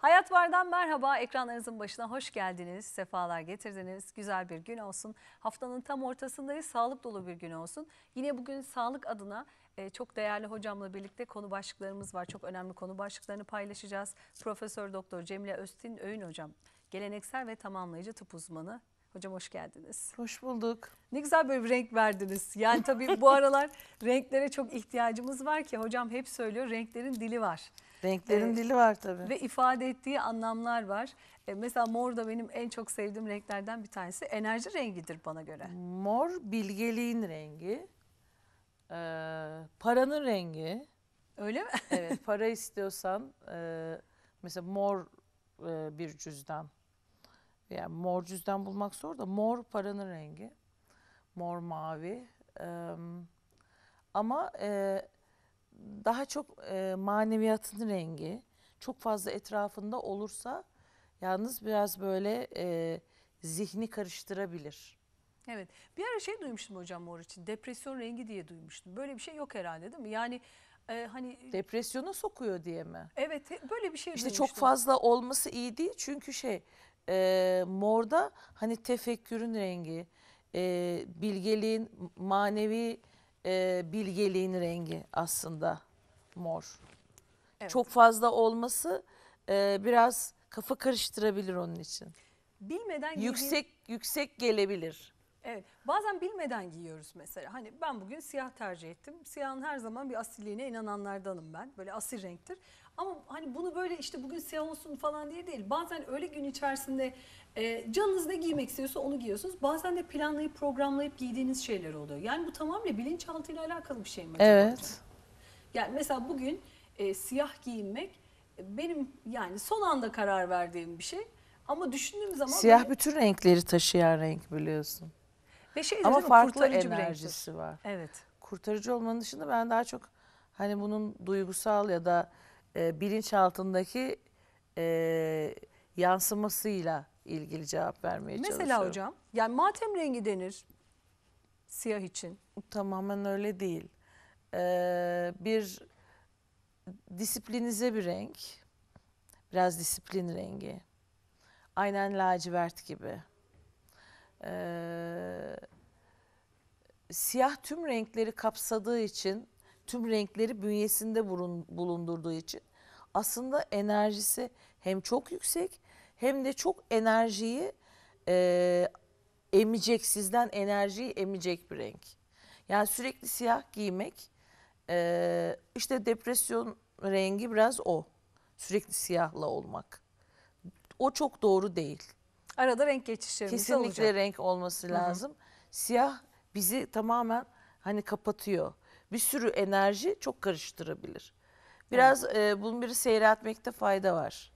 Hayat Var'dan merhaba. Ekranlarınızın başına hoş geldiniz. Sefalar getirdiniz. Güzel bir gün olsun. Haftanın tam ortasındayız. Sağlık dolu bir gün olsun. Yine bugün sağlık adına e, çok değerli hocamla birlikte konu başlıklarımız var. Çok önemli konu başlıklarını paylaşacağız. Profesör Doktor Cemile Öztin Öğün hocam. Geleneksel ve tamamlayıcı tıp uzmanı. Hocam hoş geldiniz. Hoş bulduk. Ne güzel böyle bir renk verdiniz. Yani tabii bu aralar renklere çok ihtiyacımız var ki hocam hep söylüyor renklerin dili var. Renklerin ee, dili var tabii. Ve ifade ettiği anlamlar var. Ee, mesela mor da benim en çok sevdiğim renklerden bir tanesi. Enerji rengidir bana göre. Mor bilgeliğin rengi. Ee, paranın rengi. Öyle mi? evet para istiyorsan e, mesela mor e, bir cüzdan. Yani mor cüzdan bulmak zor da mor paranın rengi. Mor mavi. Ee, ama... E, daha çok e, maneviyatın rengi çok fazla etrafında olursa yalnız biraz böyle e, zihni karıştırabilir. Evet. Bir ara şey duymuştum hocam mor için. Depresyon rengi diye duymuştum. Böyle bir şey yok herhalde değil mi? Yani e, hani depresyona sokuyor diye mi? Evet, he- böyle bir şey İşte çok fazla olması iyi değil çünkü şey e, morda hani tefekkürün rengi, e, bilgeliğin manevi e, bilgeliğin rengi aslında mor. Evet. Çok fazla olması e, biraz kafa karıştırabilir onun için. Bilmeden giydiğin- Yüksek yüksek gelebilir. Evet. Bazen bilmeden giyiyoruz mesela. Hani ben bugün siyah tercih ettim. Siyahın her zaman bir asilliğine inananlardanım ben. Böyle asil renktir. Ama hani bunu böyle işte bugün siyah olsun falan diye değil. Bazen öyle gün içerisinde e, canınız ne giymek istiyorsa onu giyiyorsunuz. Bazen de planlayıp programlayıp giydiğiniz şeyler oluyor. Yani bu tamamıyla bilinçaltıyla alakalı bir şey mi? Evet. Yani mesela bugün e, siyah giyinmek e, benim yani son anda karar verdiğim bir şey. Ama düşündüğüm zaman... Siyah böyle- bütün renkleri taşıyan renk biliyorsun. ve şey Ama farklı enerjisi var. Evet. Kurtarıcı olmanın dışında ben daha çok hani bunun duygusal ya da e, bilinç altındaki e, yansımasıyla ilgili cevap vermeye Mesela çalışıyorum. Mesela hocam yani matem rengi denir siyah için. Tamamen öyle değil. Ee, bir disiplinize bir renk. Biraz disiplin rengi. Aynen lacivert gibi. Ee, siyah tüm renkleri kapsadığı için, tüm renkleri bünyesinde bulundurduğu için aslında enerjisi hem çok yüksek hem de çok enerjiyi e, emecek, sizden enerjiyi emecek bir renk. Yani sürekli siyah giymek e, işte depresyon rengi biraz o. Sürekli siyahla olmak. O çok doğru değil. Arada renk geçişlerimiz Kesinlikle olacak. Kesinlikle renk olması lazım. Hı hı. Siyah bizi tamamen hani kapatıyor. Bir sürü enerji çok karıştırabilir. Biraz e, bunun biri seyretmekte fayda var.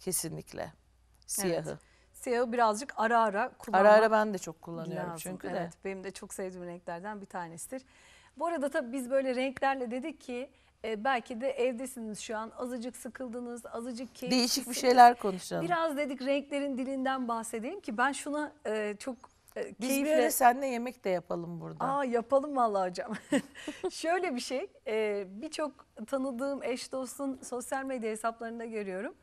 Kesinlikle siyahı. Evet. Siyahı birazcık ara ara kullanmak Ara ara ben de çok kullanıyorum lazım. çünkü evet, de. Evet benim de çok sevdiğim renklerden bir tanesidir. Bu arada tabii biz böyle renklerle dedik ki e, belki de evdesiniz şu an azıcık sıkıldınız, azıcık keyifli. Değişik bir şeyler konuşalım. Biraz dedik renklerin dilinden bahsedeyim ki ben şuna e, çok e, keyifle... Biz bir ara seninle yemek de yapalım burada. Aa yapalım vallahi hocam. Şöyle bir şey e, birçok tanıdığım eş dostun sosyal medya hesaplarında görüyorum.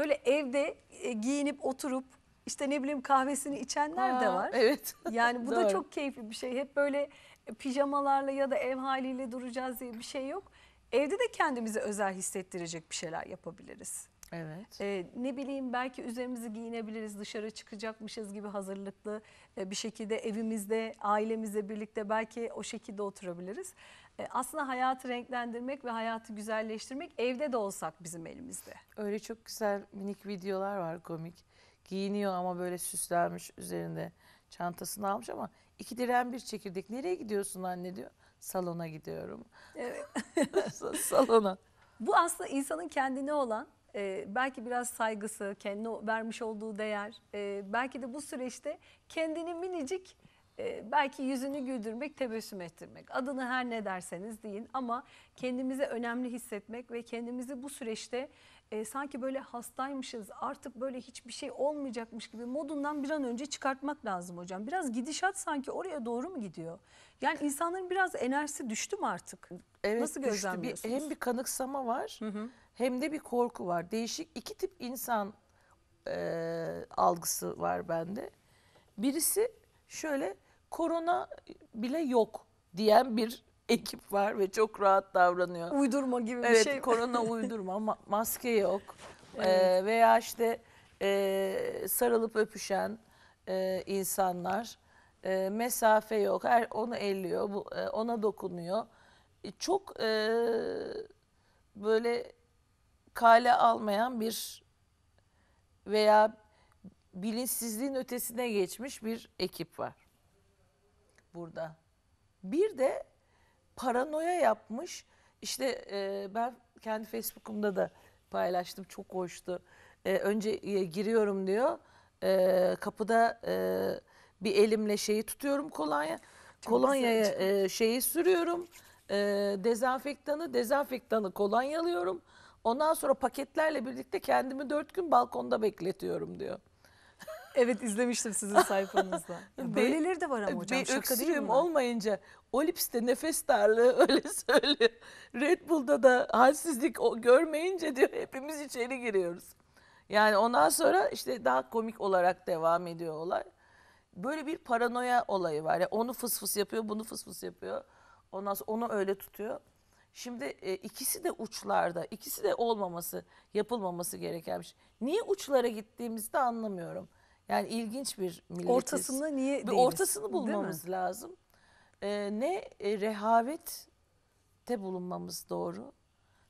Böyle evde e, giyinip oturup işte ne bileyim kahvesini içenler de var. Evet. Yani bu da çok keyifli bir şey. Hep böyle e, pijamalarla ya da ev haliyle duracağız diye bir şey yok. Evde de kendimizi özel hissettirecek bir şeyler yapabiliriz. Evet. Ee, ne bileyim belki üzerimizi giyinebiliriz, dışarı çıkacakmışız gibi hazırlıklı e, bir şekilde evimizde, ailemizle birlikte belki o şekilde oturabiliriz. E, aslında hayatı renklendirmek ve hayatı güzelleştirmek evde de olsak bizim elimizde. Öyle çok güzel minik videolar var komik. Giyiniyor ama böyle süslenmiş üzerinde çantasını almış ama iki diren bir çekirdek. Nereye gidiyorsun anne diyor. Salona gidiyorum. Evet. Salona. Bu aslında insanın kendine olan e, belki biraz saygısı, kendine vermiş olduğu değer. E, belki de bu süreçte kendini minicik ee, belki yüzünü güldürmek, tebessüm ettirmek. Adını her ne derseniz deyin ama kendimize önemli hissetmek ve kendimizi bu süreçte e, sanki böyle hastaymışız artık böyle hiçbir şey olmayacakmış gibi modundan bir an önce çıkartmak lazım hocam. Biraz gidişat sanki oraya doğru mu gidiyor? Yani insanların biraz enerjisi düştü mü artık? Evet, Nasıl gözlemliyorsunuz? Bir, hem bir kanıksama var hı hı. hem de bir korku var. Değişik iki tip insan e, algısı var bende. Birisi şöyle korona bile yok diyen bir ekip var ve çok rahat davranıyor. Uydurma gibi evet, bir şey. Evet korona uydurma maske yok ee, evet. ee, veya işte e, sarılıp öpüşen e, insanlar e, mesafe yok her onu elliyor bu, e, ona dokunuyor e, çok e, böyle kale almayan bir veya bilinçsizliğin ötesine geçmiş bir ekip var burada. Bir de paranoya yapmış. İşte e, ben kendi Facebook'umda da paylaştım. Çok hoştu. E, önce e, giriyorum diyor. E, kapıda e, bir elimle şeyi tutuyorum kolonya. Çok Kolonyaya e, şeyi sürüyorum. E, dezenfektanı, dezenfektanı kolonyalıyorum. Ondan sonra paketlerle birlikte kendimi dört gün balkonda bekletiyorum diyor. Evet izlemiştim sizin sayfanızda. Böyleleri de var ama e, hocam bir şaka değil mi? olmayınca o lipste nefes darlığı öyle söylüyor. Red Bull'da da halsizlik o, görmeyince diyor hepimiz içeri giriyoruz. Yani ondan sonra işte daha komik olarak devam ediyor olay. Böyle bir paranoya olayı var. Yani onu fıs fıs yapıyor, bunu fıs fıs yapıyor. Ondan sonra onu öyle tutuyor. Şimdi e, ikisi de uçlarda, ikisi de olmaması, yapılmaması gereken bir şey. Niye uçlara gittiğimizi de anlamıyorum. Yani ilginç bir milletiz. Ortasını niye bir değiliz? ortasını bulmamız lazım. Ee, ne e, rehavette bulunmamız doğru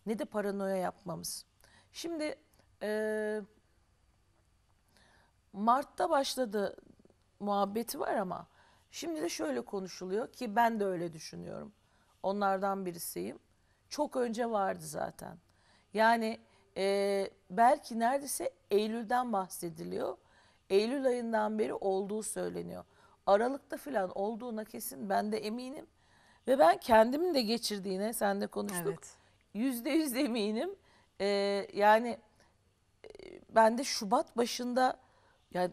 ne de paranoya yapmamız. Şimdi e, Mart'ta başladı muhabbeti var ama şimdi de şöyle konuşuluyor ki ben de öyle düşünüyorum. Onlardan birisiyim. Çok önce vardı zaten. Yani e, belki neredeyse Eylül'den bahsediliyor. Eylül ayından beri olduğu söyleniyor. Aralıkta falan olduğuna kesin ben de eminim. Ve ben kendimin de geçirdiğine sen de konuştuk. Yüzde yüz eminim. Ee, yani e, ben de Şubat başında yani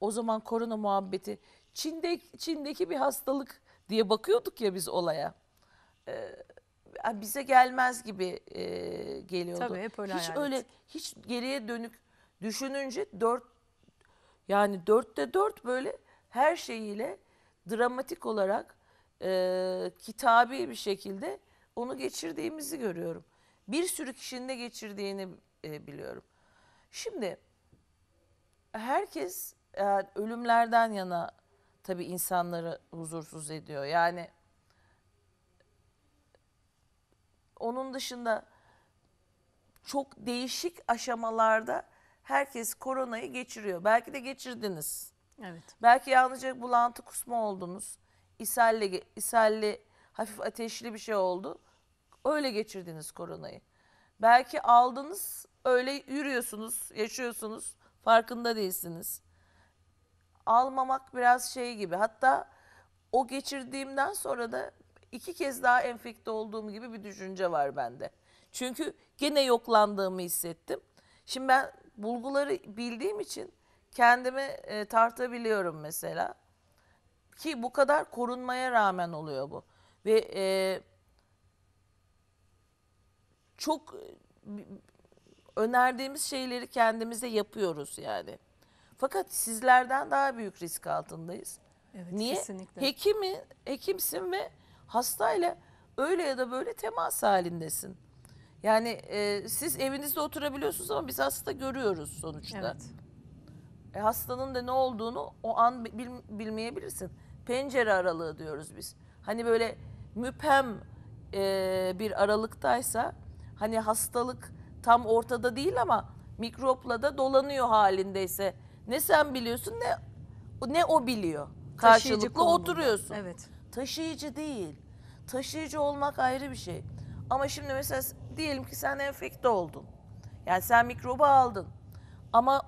o zaman korona muhabbeti Çin'de Çin'deki bir hastalık diye bakıyorduk ya biz olaya. Ee, bize gelmez gibi e, geliyordu. Tabii hep öyle Hiç hayal öyle hiç geriye dönük düşününce 4 yani dörtte dört böyle her şeyiyle dramatik olarak e, kitabi bir şekilde onu geçirdiğimizi görüyorum. Bir sürü kişinin de geçirdiğini e, biliyorum. Şimdi herkes yani e, ölümlerden yana tabii insanları huzursuz ediyor. Yani onun dışında çok değişik aşamalarda herkes koronayı geçiriyor. Belki de geçirdiniz. Evet. Belki yalnızca bulantı kusma oldunuz. İshalli, ishalli hafif ateşli bir şey oldu. Öyle geçirdiniz koronayı. Belki aldınız öyle yürüyorsunuz, yaşıyorsunuz. Farkında değilsiniz. Almamak biraz şey gibi. Hatta o geçirdiğimden sonra da iki kez daha enfekte olduğum gibi bir düşünce var bende. Çünkü gene yoklandığımı hissettim. Şimdi ben bulguları bildiğim için kendimi e, tartabiliyorum mesela. Ki bu kadar korunmaya rağmen oluyor bu. Ve e, çok e, önerdiğimiz şeyleri kendimize yapıyoruz yani. Fakat sizlerden daha büyük risk altındayız. Evet, Niye? Kesinlikle. Hekimi, hekimsin ve hastayla öyle ya da böyle temas halindesin. Yani e, siz evinizde oturabiliyorsunuz ama biz hasta görüyoruz sonuçta. Evet. E, hastanın da ne olduğunu o an bil, bilmeyebilirsin. Pencere aralığı diyoruz biz. Hani böyle müphem e, bir aralıktaysa hani hastalık tam ortada değil ama mikropla da dolanıyor halindeyse ne sen biliyorsun ne ne o biliyor. Taşıyıcı Karşılıklı oturuyorsun. Evet. Taşıyıcı değil. Taşıyıcı olmak ayrı bir şey. Ama şimdi mesela diyelim ki sen enfekte oldun. Yani sen mikrobu aldın. Ama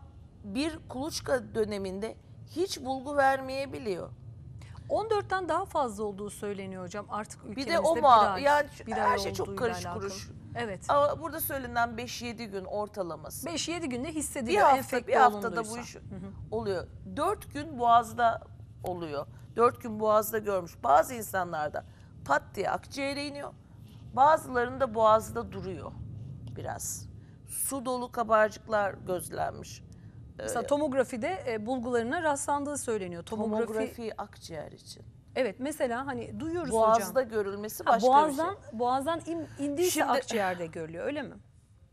bir kuluçka döneminde hiç bulgu vermeyebiliyor. 14'ten daha fazla olduğu söyleniyor hocam artık ülkemizde bir de o ma yani bir her şey çok karışık kuruş. Evet. Ama burada söylenen 5-7 gün ortalaması. 5-7 günde hissediliyor bir hafta, enfekte Bir haftada bu iş oluyor. 4 gün boğazda oluyor. 4 gün boğazda görmüş. Bazı insanlarda pat diye akciğere iniyor. Bazılarında boğazda duruyor biraz. Su dolu kabarcıklar gözlenmiş. Mesela ee, tomografide e, bulgularına rastlandığı söyleniyor. Tomografi, Tomografi akciğer için. Evet mesela hani duyuyoruz Boğazda hocam. görülmesi başka boğazdan, bir şey. Boğazdan in, indiyse Şimdi, akciğerde görülüyor öyle mi?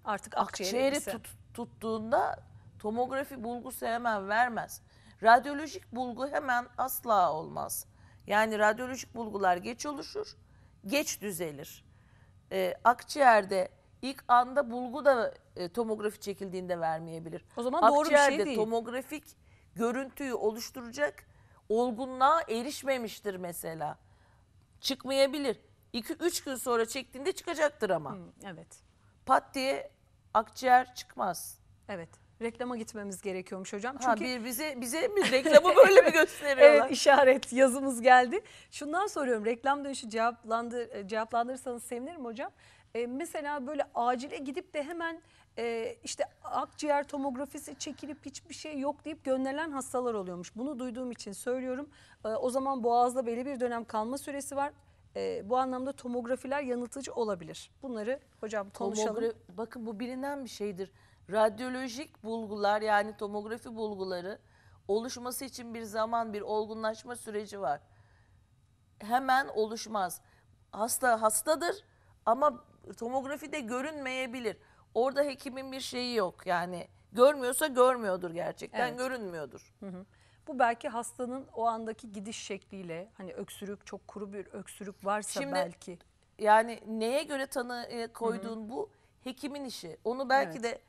Artık akciğeri akciğeri tut, tuttuğunda tomografi bulgusu hemen vermez. Radyolojik bulgu hemen asla olmaz. Yani radyolojik bulgular geç oluşur, geç düzelir e, akciğerde ilk anda bulgu da e, tomografi çekildiğinde vermeyebilir. O zaman doğru bir şey değil. tomografik görüntüyü oluşturacak olgunluğa erişmemiştir mesela. Çıkmayabilir. 2-3 gün sonra çektiğinde çıkacaktır ama. Hı, evet. Pat diye akciğer çıkmaz. Evet reklama gitmemiz gerekiyormuş hocam. Çünkü ha, bir bize bize mi reklamı böyle mi gösteriyorlar? evet işaret yazımız geldi. Şundan soruyorum reklam dönüşü cevaplandır, e, cevaplandırırsanız sevinirim hocam. Ee, mesela böyle acile gidip de hemen e, işte akciğer tomografisi çekilip hiçbir şey yok deyip gönderilen hastalar oluyormuş. Bunu duyduğum için söylüyorum. E, o zaman boğazda belli bir dönem kalma süresi var. E, bu anlamda tomografiler yanıltıcı olabilir. Bunları hocam konuşalım. Tomogra bakın bu bilinen bir şeydir radyolojik bulgular yani tomografi bulguları oluşması için bir zaman, bir olgunlaşma süreci var. Hemen oluşmaz. Hasta hastadır ama tomografide görünmeyebilir. Orada hekimin bir şeyi yok yani. Görmüyorsa görmüyordur gerçekten, evet. görünmüyordur. Hı hı. Bu belki hastanın o andaki gidiş şekliyle hani öksürük çok kuru bir öksürük varsa Şimdi, belki. Yani neye göre tanı koyduğun Hı-hı. bu hekimin işi. Onu belki evet. de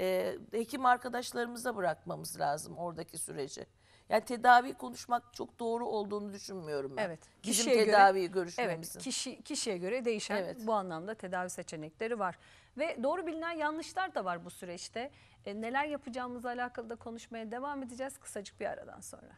e, hekim arkadaşlarımıza bırakmamız lazım oradaki süreci. Yani tedavi konuşmak çok doğru olduğunu düşünmüyorum ben. Evet. Bizim kişiye tedaviyi göre, görüşmemizin. Evet, kişi, kişiye göre değişen evet. bu anlamda tedavi seçenekleri var. Ve doğru bilinen yanlışlar da var bu süreçte. E, neler yapacağımızla alakalı da konuşmaya devam edeceğiz kısacık bir aradan sonra.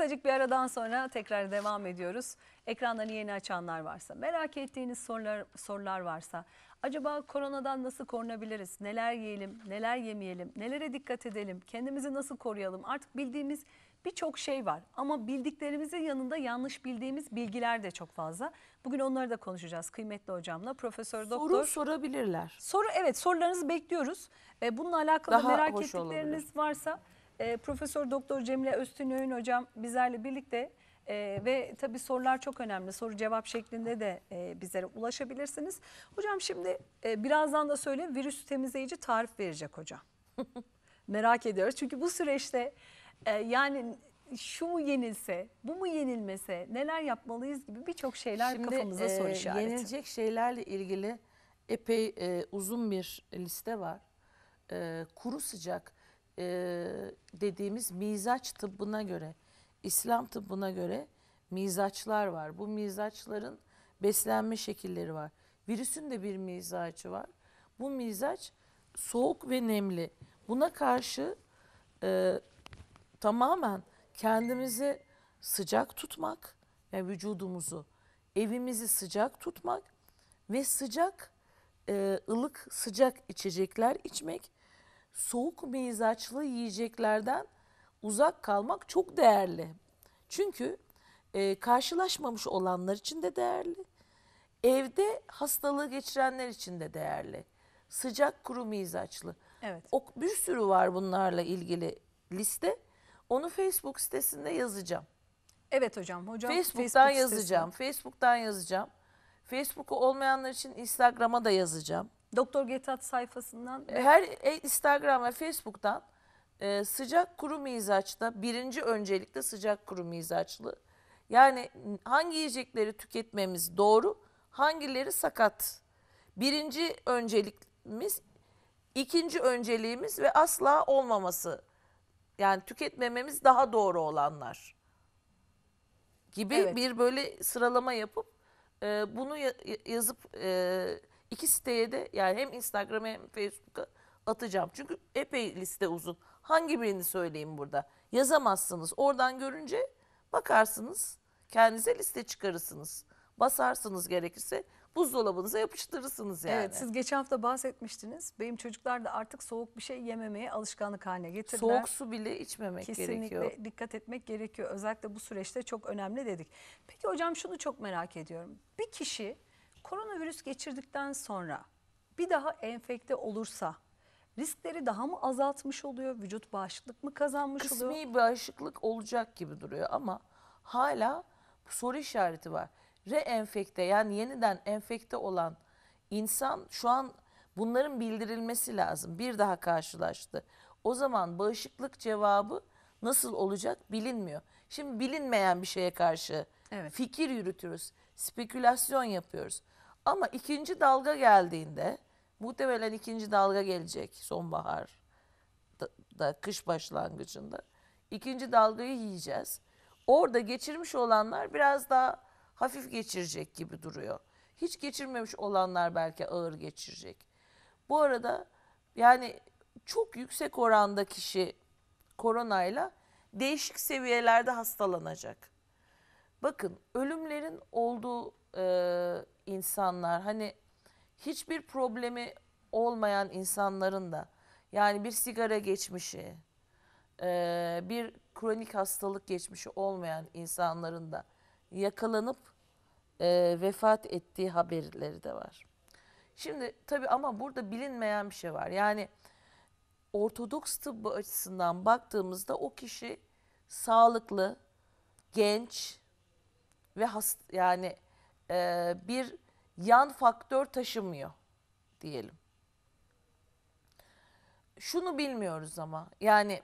Kısacık bir aradan sonra tekrar devam ediyoruz. Ekranlarını yeni açanlar varsa, merak ettiğiniz sorular, sorular varsa, acaba koronadan nasıl korunabiliriz? Neler yiyelim, neler yemeyelim, nelere dikkat edelim, kendimizi nasıl koruyalım? Artık bildiğimiz birçok şey var ama bildiklerimizin yanında yanlış bildiğimiz bilgiler de çok fazla. Bugün onları da konuşacağız kıymetli hocamla Profesör Doktor. Soru sorabilirler. Soru evet sorularınızı bekliyoruz. E, bununla alakalı Daha merak ettikleriniz olabilir. varsa e, Profesör Doktor Cemile Öztünöğün hocam bizlerle birlikte e, ve tabii sorular çok önemli. Soru cevap şeklinde de e, bizlere ulaşabilirsiniz. Hocam şimdi e, birazdan da söyle virüs temizleyici tarif verecek hocam. Merak ediyoruz. Çünkü bu süreçte e, yani şu mu yenilse, bu mu yenilmese, neler yapmalıyız gibi birçok şeyler Şimdi, kafamıza e, soru işareti. Yenilecek şeylerle ilgili epey e, uzun bir liste var. E, kuru sıcak e, dediğimiz mizaç tıbbına göre, İslam tıbbına göre mizaçlar var. Bu mizaçların beslenme şekilleri var. Virüsün de bir mizacı var. Bu mizaç soğuk ve nemli. Buna karşı e, tamamen kendimizi sıcak tutmak, yani vücudumuzu, evimizi sıcak tutmak ve sıcak, e, ılık sıcak içecekler içmek soğuk mizaçlı yiyeceklerden uzak kalmak çok değerli. Çünkü e, karşılaşmamış olanlar için de değerli. Evde hastalığı geçirenler için de değerli. Sıcak kuru mizaçlı. Evet. O, bir sürü var bunlarla ilgili liste. Onu Facebook sitesinde yazacağım. Evet hocam. hocam Facebook'tan Facebook yazacağım. Facebook'tan yazacağım. Facebook'u olmayanlar için Instagram'a da yazacağım. Doktor Getat sayfasından. E, her e, Instagram ve Facebook'tan e, sıcak kuru mizaçta birinci öncelikle sıcak kuru mizaçlı. Yani hangi yiyecekleri tüketmemiz doğru, hangileri sakat. Birinci önceliğimiz ikinci önceliğimiz ve asla olmaması. Yani tüketmememiz daha doğru olanlar gibi evet. bir böyle sıralama yapıp e, bunu yazıp e, İki siteye de yani hem Instagram hem Facebook'a atacağım. Çünkü epey liste uzun. Hangi birini söyleyeyim burada? Yazamazsınız. Oradan görünce bakarsınız. Kendinize liste çıkarırsınız. Basarsınız gerekirse buzdolabınıza yapıştırırsınız yani. Evet siz geçen hafta bahsetmiştiniz. Benim çocuklar da artık soğuk bir şey yememeye alışkanlık haline getirdiler. Soğuk su bile içmemek Kesinlikle gerekiyor. Kesinlikle dikkat etmek gerekiyor. Özellikle bu süreçte çok önemli dedik. Peki hocam şunu çok merak ediyorum. Bir kişi Koronavirüs geçirdikten sonra bir daha enfekte olursa riskleri daha mı azaltmış oluyor? Vücut bağışıklık mı kazanmış Kısmi oluyor? Kısmi bağışıklık olacak gibi duruyor ama hala soru işareti var. Re enfekte yani yeniden enfekte olan insan şu an bunların bildirilmesi lazım. Bir daha karşılaştı. O zaman bağışıklık cevabı nasıl olacak bilinmiyor. Şimdi bilinmeyen bir şeye karşı evet. fikir yürütürüz, spekülasyon yapıyoruz. Ama ikinci dalga geldiğinde muhtemelen ikinci dalga gelecek sonbahar da, da kış başlangıcında. İkinci dalgayı yiyeceğiz. Orada geçirmiş olanlar biraz daha hafif geçirecek gibi duruyor. Hiç geçirmemiş olanlar belki ağır geçirecek. Bu arada yani çok yüksek oranda kişi koronayla değişik seviyelerde hastalanacak. Bakın ölümlerin olduğu e, insanlar hani hiçbir problemi olmayan insanların da yani bir sigara geçmişi, e, bir kronik hastalık geçmişi olmayan insanların da yakalanıp e, vefat ettiği haberleri de var. Şimdi tabi ama burada bilinmeyen bir şey var. Yani Ortodoks tıbbı açısından baktığımızda o kişi sağlıklı, genç ve hast yani e, bir yan faktör taşımıyor diyelim. Şunu bilmiyoruz ama yani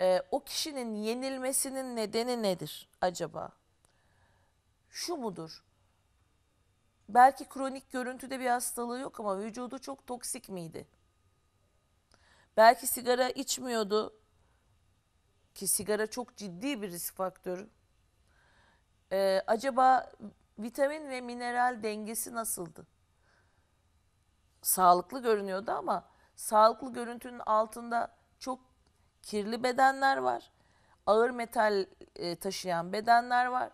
e, o kişinin yenilmesinin nedeni nedir acaba? Şu mudur? Belki kronik görüntüde bir hastalığı yok ama vücudu çok toksik miydi? Belki sigara içmiyordu ki sigara çok ciddi bir risk faktörü. Ee, acaba vitamin ve mineral dengesi nasıldı? Sağlıklı görünüyordu ama sağlıklı görüntünün altında çok kirli bedenler var. Ağır metal e, taşıyan bedenler var.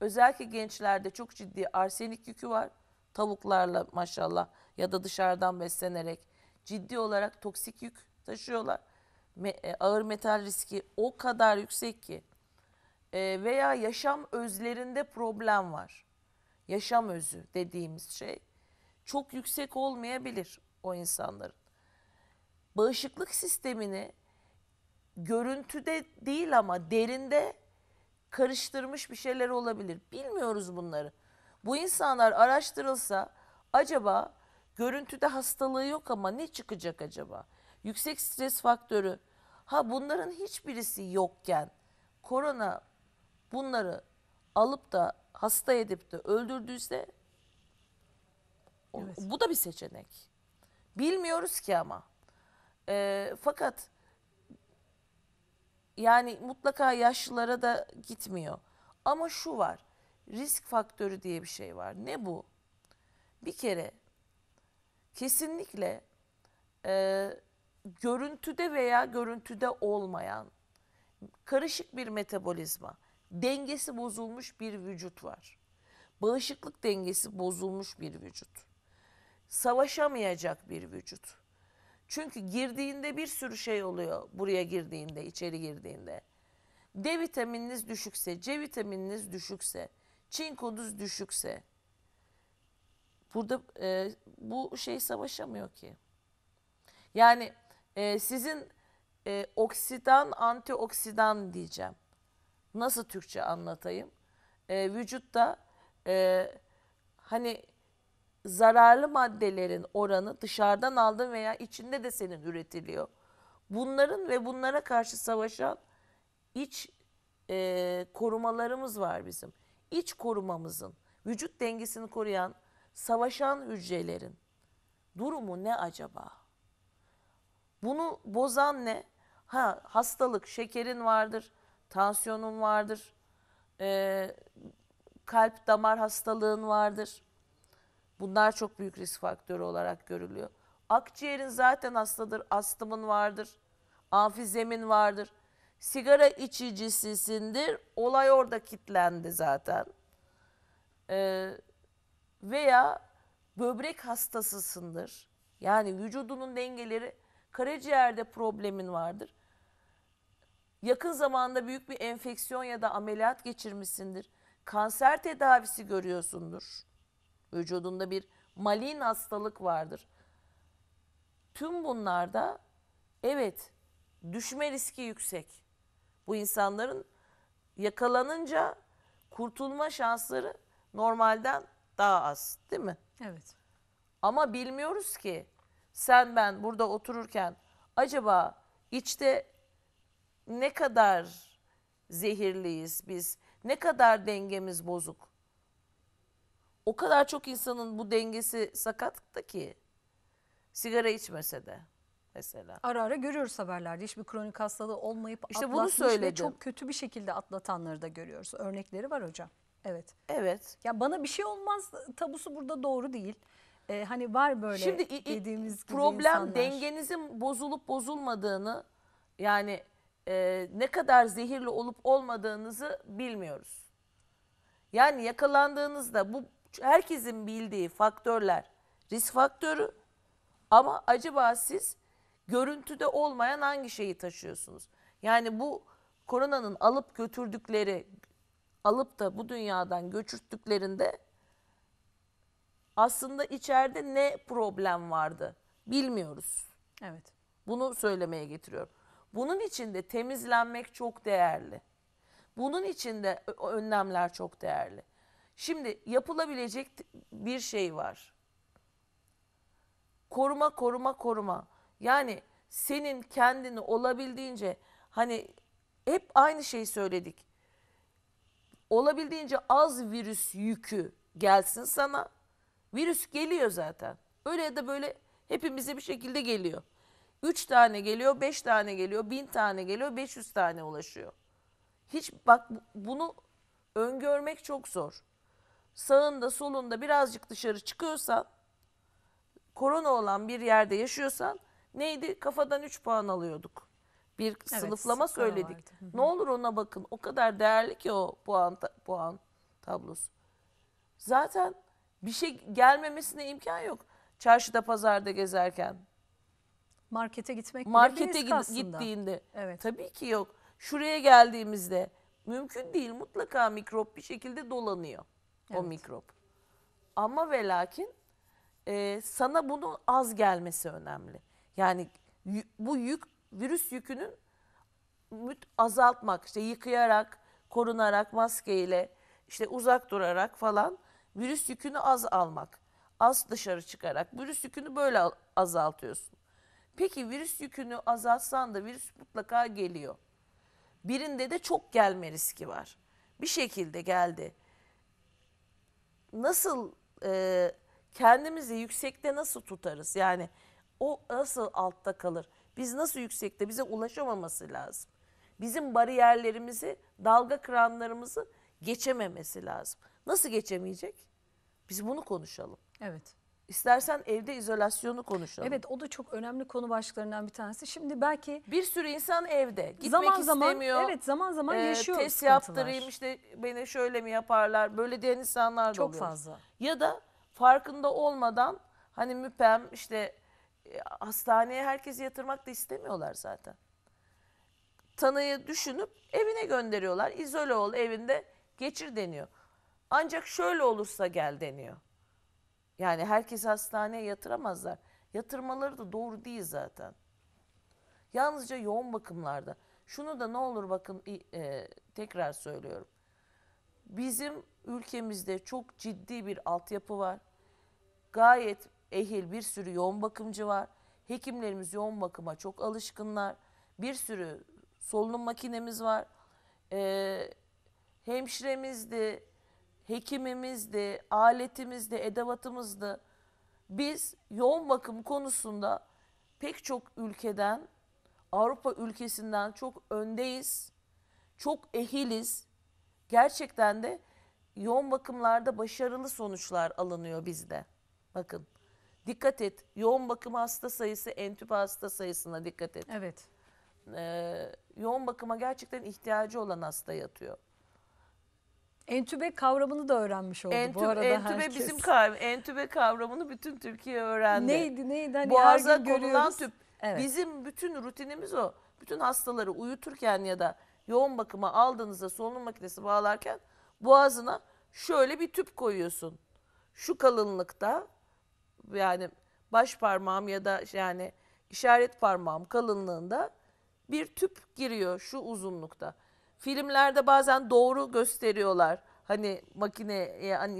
Özellikle gençlerde çok ciddi arsenik yükü var. Tavuklarla maşallah ya da dışarıdan beslenerek ciddi olarak toksik yük taşıyorlar. Me, e, ağır metal riski o kadar yüksek ki e, veya yaşam özlerinde problem var yaşam özü dediğimiz şey çok yüksek olmayabilir o insanların. Bağışıklık sistemini görüntüde değil ama derinde karıştırmış bir şeyler olabilir. Bilmiyoruz bunları. Bu insanlar araştırılsa acaba görüntüde hastalığı yok ama ne çıkacak acaba? Yüksek stres faktörü. Ha bunların hiçbirisi yokken korona bunları alıp da hasta edip de öldürdüyse evet. bu da bir seçenek. Bilmiyoruz ki ama. E, fakat yani mutlaka yaşlılara da gitmiyor. Ama şu var. Risk faktörü diye bir şey var. Ne bu? Bir kere kesinlikle e, görüntüde veya görüntüde olmayan karışık bir metabolizma dengesi bozulmuş bir vücut var. Bağışıklık dengesi bozulmuş bir vücut. Savaşamayacak bir vücut. Çünkü girdiğinde bir sürü şey oluyor buraya girdiğinde, içeri girdiğinde. D vitamininiz düşükse, C vitamininiz düşükse, çinkonuz düşükse burada e, bu şey savaşamıyor ki. Yani e, sizin e, oksidan antioksidan diyeceğim nasıl Türkçe anlatayım? E, vücutta e, hani zararlı maddelerin oranı dışarıdan aldığın veya içinde de senin üretiliyor. Bunların ve bunlara karşı savaşan iç e, korumalarımız var bizim. İç korumamızın, vücut dengesini koruyan, savaşan hücrelerin durumu ne acaba? Bunu bozan ne? Ha hastalık, şekerin vardır, tansiyonun vardır, e, kalp damar hastalığın vardır. Bunlar çok büyük risk faktörü olarak görülüyor. Akciğerin zaten hastadır, astımın vardır, amfizemin vardır. Sigara içicisisindir, olay orada kitlendi zaten. Ee, veya böbrek hastasısındır. Yani vücudunun dengeleri, karaciğerde problemin vardır. Yakın zamanda büyük bir enfeksiyon ya da ameliyat geçirmişsindir. Kanser tedavisi görüyorsundur. Vücudunda bir malign hastalık vardır. Tüm bunlarda evet düşme riski yüksek. Bu insanların yakalanınca kurtulma şansları normalden daha az değil mi? Evet. Ama bilmiyoruz ki sen ben burada otururken acaba içte ne kadar zehirliyiz biz? Ne kadar dengemiz bozuk? O kadar çok insanın bu dengesi sakatlıkta ki. Sigara içmese de mesela. Ara ara görüyoruz haberlerde hiçbir kronik hastalığı olmayıp İşte atlatmış bunu söyledim. ve çok kötü bir şekilde atlatanları da görüyoruz. Örnekleri var hocam. Evet. Evet. Ya bana bir şey olmaz tabusu burada doğru değil. Ee, hani var böyle Şimdi, dediğimiz gibi problem insanlar. dengenizin bozulup bozulmadığını yani e, ne kadar zehirli olup olmadığınızı bilmiyoruz. Yani yakalandığınızda bu herkesin bildiği faktörler risk faktörü ama acaba siz görüntüde olmayan hangi şeyi taşıyorsunuz? Yani bu koronanın alıp götürdükleri, alıp da bu dünyadan göçürttüklerinde aslında içeride ne problem vardı bilmiyoruz. Evet. Bunu söylemeye getiriyorum. Bunun için de temizlenmek çok değerli. Bunun için de önlemler çok değerli. Şimdi yapılabilecek bir şey var. Koruma, koruma, koruma. Yani senin kendini olabildiğince hani hep aynı şeyi söyledik. Olabildiğince az virüs yükü gelsin sana. Virüs geliyor zaten. Öyle ya da böyle hepimize bir şekilde geliyor. 3 tane geliyor, 5 tane geliyor, 1000 tane geliyor, 500 tane ulaşıyor. Hiç bak bunu öngörmek çok zor. Sağında solunda birazcık dışarı çıkıyorsan, korona olan bir yerde yaşıyorsan neydi? Kafadan 3 puan alıyorduk. Bir evet, sınıflama söyledik. Ne olur ona bakın. O kadar değerli ki o puan ta puan tablosu. Zaten bir şey gelmemesine imkan yok. Çarşıda pazarda gezerken Markete gitmek Markete bir risk gittiğinde Evet. tabii ki yok. Şuraya geldiğimizde mümkün değil mutlaka mikrop bir şekilde dolanıyor o mikrop. Ama ve lakin e, sana bunu az gelmesi önemli. Yani bu yük virüs yükünün azaltmak işte yıkayarak, korunarak, maskeyle işte uzak durarak falan virüs yükünü az almak. Az dışarı çıkarak virüs yükünü böyle azaltıyorsun. Peki virüs yükünü azaltsan da virüs mutlaka geliyor. Birinde de çok gelme riski var. Bir şekilde geldi. Nasıl e, kendimizi yüksekte nasıl tutarız? Yani o nasıl altta kalır? Biz nasıl yüksekte? Bize ulaşamaması lazım. Bizim bariyerlerimizi, dalga kranlarımızı geçememesi lazım. Nasıl geçemeyecek? Biz bunu konuşalım. Evet. İstersen evde izolasyonu konuşalım. Evet o da çok önemli konu başlıklarından bir tanesi. Şimdi belki bir sürü insan evde gitmek zaman zaman, istemiyor. Evet zaman zaman ee, yaşıyor Test sıkıntılar. yaptırayım işte beni şöyle mi yaparlar böyle diyen insanlar da Çok oluyor. fazla. Ya da farkında olmadan hani müpem işte e, hastaneye herkesi yatırmak da istemiyorlar zaten. Tanıyı düşünüp evine gönderiyorlar. İzole ol evinde geçir deniyor. Ancak şöyle olursa gel deniyor. Yani herkes hastaneye yatıramazlar. Yatırmaları da doğru değil zaten. Yalnızca yoğun bakımlarda. Şunu da ne olur bakın e, tekrar söylüyorum. Bizim ülkemizde çok ciddi bir altyapı var. Gayet ehil bir sürü yoğun bakımcı var. Hekimlerimiz yoğun bakıma çok alışkınlar. Bir sürü solunum makinemiz var. E, de hekimimizdi, aletimizdi, edevatımızdı. Biz yoğun bakım konusunda pek çok ülkeden, Avrupa ülkesinden çok öndeyiz. Çok ehiliz. Gerçekten de yoğun bakımlarda başarılı sonuçlar alınıyor bizde. Bakın dikkat et. Yoğun bakım hasta sayısı entübe hasta sayısına dikkat et. Evet. Ee, yoğun bakıma gerçekten ihtiyacı olan hasta yatıyor. Entübe kavramını da öğrenmiş oldu entübe, bu arada entübe herkes. bizim kavram. Entübe kavramını bütün Türkiye öğrendi. Neydi neydi hani Boğaza her Tüp. Evet. Bizim bütün rutinimiz o. Bütün hastaları uyuturken ya da yoğun bakıma aldığınızda solunum makinesi bağlarken boğazına şöyle bir tüp koyuyorsun. Şu kalınlıkta yani baş parmağım ya da yani işaret parmağım kalınlığında bir tüp giriyor şu uzunlukta filmlerde bazen doğru gösteriyorlar. Hani makine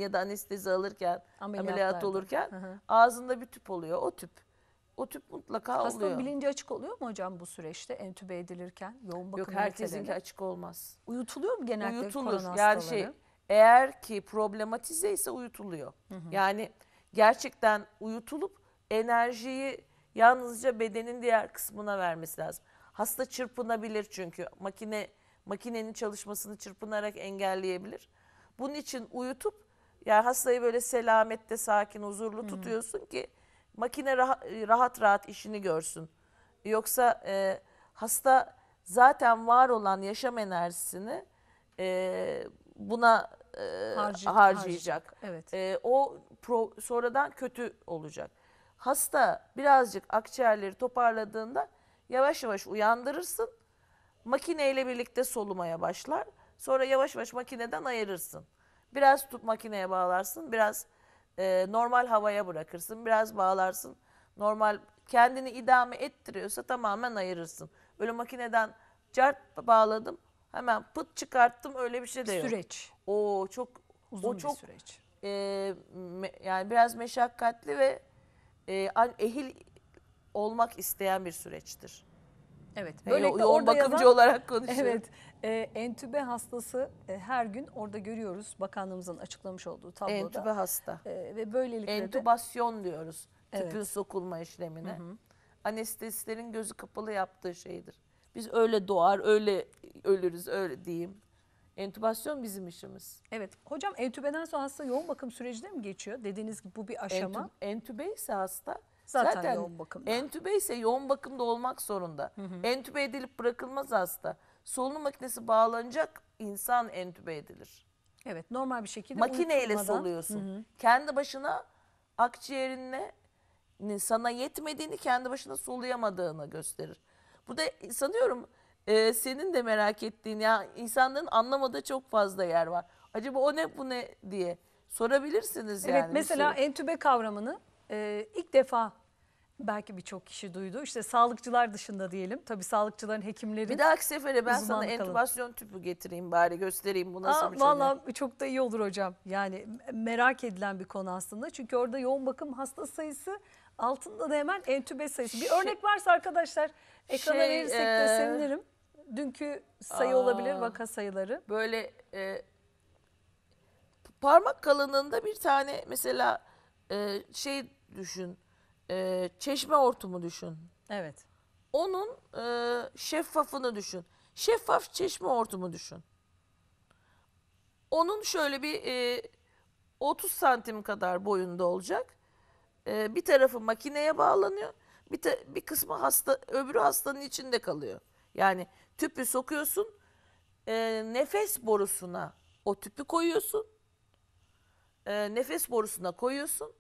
ya da anestezi alırken, ameliyat olurken hı hı. ağzında bir tüp oluyor. O tüp. O tüp mutlaka Hastanın oluyor. Hastanın bilinci açık oluyor mu hocam bu süreçte entübe edilirken? Yoğun bakım Yok herkesinki açık olmaz. Uyutuluyor mu genelde? Uyutulur. korona yani Şey, eğer ki problematize ise uyutuluyor. Hı hı. Yani gerçekten uyutulup enerjiyi yalnızca bedenin diğer kısmına vermesi lazım. Hasta çırpınabilir çünkü. Makine makinenin çalışmasını çırpınarak engelleyebilir. Bunun için uyutup yani hastayı böyle selamette, sakin, huzurlu hmm. tutuyorsun ki makine rahat, rahat rahat işini görsün. Yoksa e, hasta zaten var olan yaşam enerjisini e, buna e, Harcı, harcayacak. Evet. E, o pro, sonradan kötü olacak. Hasta birazcık akciğerleri toparladığında yavaş yavaş uyandırırsın makineyle birlikte solumaya başlar. Sonra yavaş yavaş makineden ayırırsın. Biraz tut makineye bağlarsın, biraz e, normal havaya bırakırsın, biraz bağlarsın. Normal kendini idame ettiriyorsa tamamen ayırırsın. Öyle makineden cart bağladım, hemen pıt çıkarttım öyle bir şey de yok. Süreç. O çok uzun o bir çok, süreç. E, me, yani biraz meşakkatli ve e, ehil olmak isteyen bir süreçtir. Evet. Böylelikle yoğun orada bakımcı yazan, olarak konuşuyorum. Evet. E, entübe hastası e, her gün orada görüyoruz bakanlığımızın açıklamış olduğu tabloda. Entübe hasta. E, ve böylelikle Entübasyon de, diyoruz. Evet. Tüpün sokulma işlemine. Hı hı. Anestezistlerin gözü kapalı yaptığı şeydir. Biz öyle doğar, öyle ölürüz, öyle diyeyim. Entübasyon bizim işimiz. Evet. Hocam entübeden sonra hasta yoğun bakım sürecine mi geçiyor? Dediğiniz gibi bu bir aşama. Entübe, entübe ise hasta Zaten, Zaten yoğun bakımda. Entübe ise yoğun bakımda olmak zorunda. Hı hı. Entübe edilip bırakılmaz hasta. Solunum makinesi bağlanacak insan entübe edilir. Evet normal bir şekilde Makineyle soluyorsun. Hı hı. Kendi başına akciğerinle sana yetmediğini kendi başına soluyamadığını gösterir. Bu da sanıyorum e, senin de merak ettiğin ya insanların anlamadığı çok fazla yer var. Acaba o ne bu ne diye sorabilirsiniz evet, yani. Evet mesela entübe kavramını e, ilk defa belki birçok kişi duydu. İşte sağlıkçılar dışında diyelim. Tabii sağlıkçıların, hekimlerin. Bir dahaki sefere ben sana kalın. entübasyon tüpü getireyim bari göstereyim bu nasıl Aa, bir şey. Valla çok da iyi olur hocam. Yani merak edilen bir konu aslında. Çünkü orada yoğun bakım hasta sayısı altında da hemen entübe sayısı. Bir şey, örnek varsa arkadaşlar ekrana şey, verirsek de e, sevinirim. Dünkü sayı Aa, olabilir vaka sayıları. Böyle e, parmak kalınlığında bir tane mesela e, şey düşün. E, çeşme ortumu düşün. Evet. Onun e, şeffafını düşün. Şeffaf çeşme ortumu düşün. Onun şöyle bir e, 30 santim kadar boyunda olacak. E, bir tarafı makineye bağlanıyor. Bir, ta, bir kısmı hasta, öbürü hastanın içinde kalıyor. Yani tüpü sokuyorsun. E, nefes borusuna o tüpü koyuyorsun. E, nefes borusuna koyuyorsun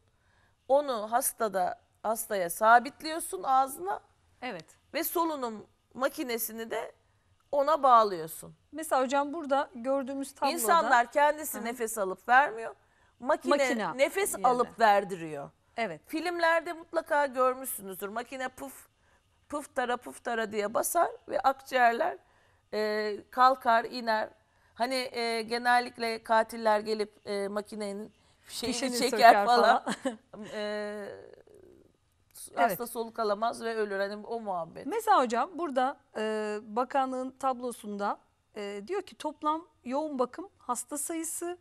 onu hastada hastaya sabitliyorsun ağzına Evet. ve solunum makinesini de ona bağlıyorsun. Mesela hocam burada gördüğümüz tabloda insanlar kendisi nefes alıp vermiyor. Makine, Makine nefes yerine. alıp verdiriyor. evet Filmlerde mutlaka görmüşsünüzdür. Makine puf puf tara puf tara diye basar ve akciğerler e, kalkar iner. Hani e, genellikle katiller gelip e, makinenin şeyini çeker söker falan. e, hasta Evet. soluk alamaz ve ölür. Hani o muhabbet. Mesela hocam burada e, bakanlığın tablosunda e, diyor ki toplam yoğun bakım hasta sayısı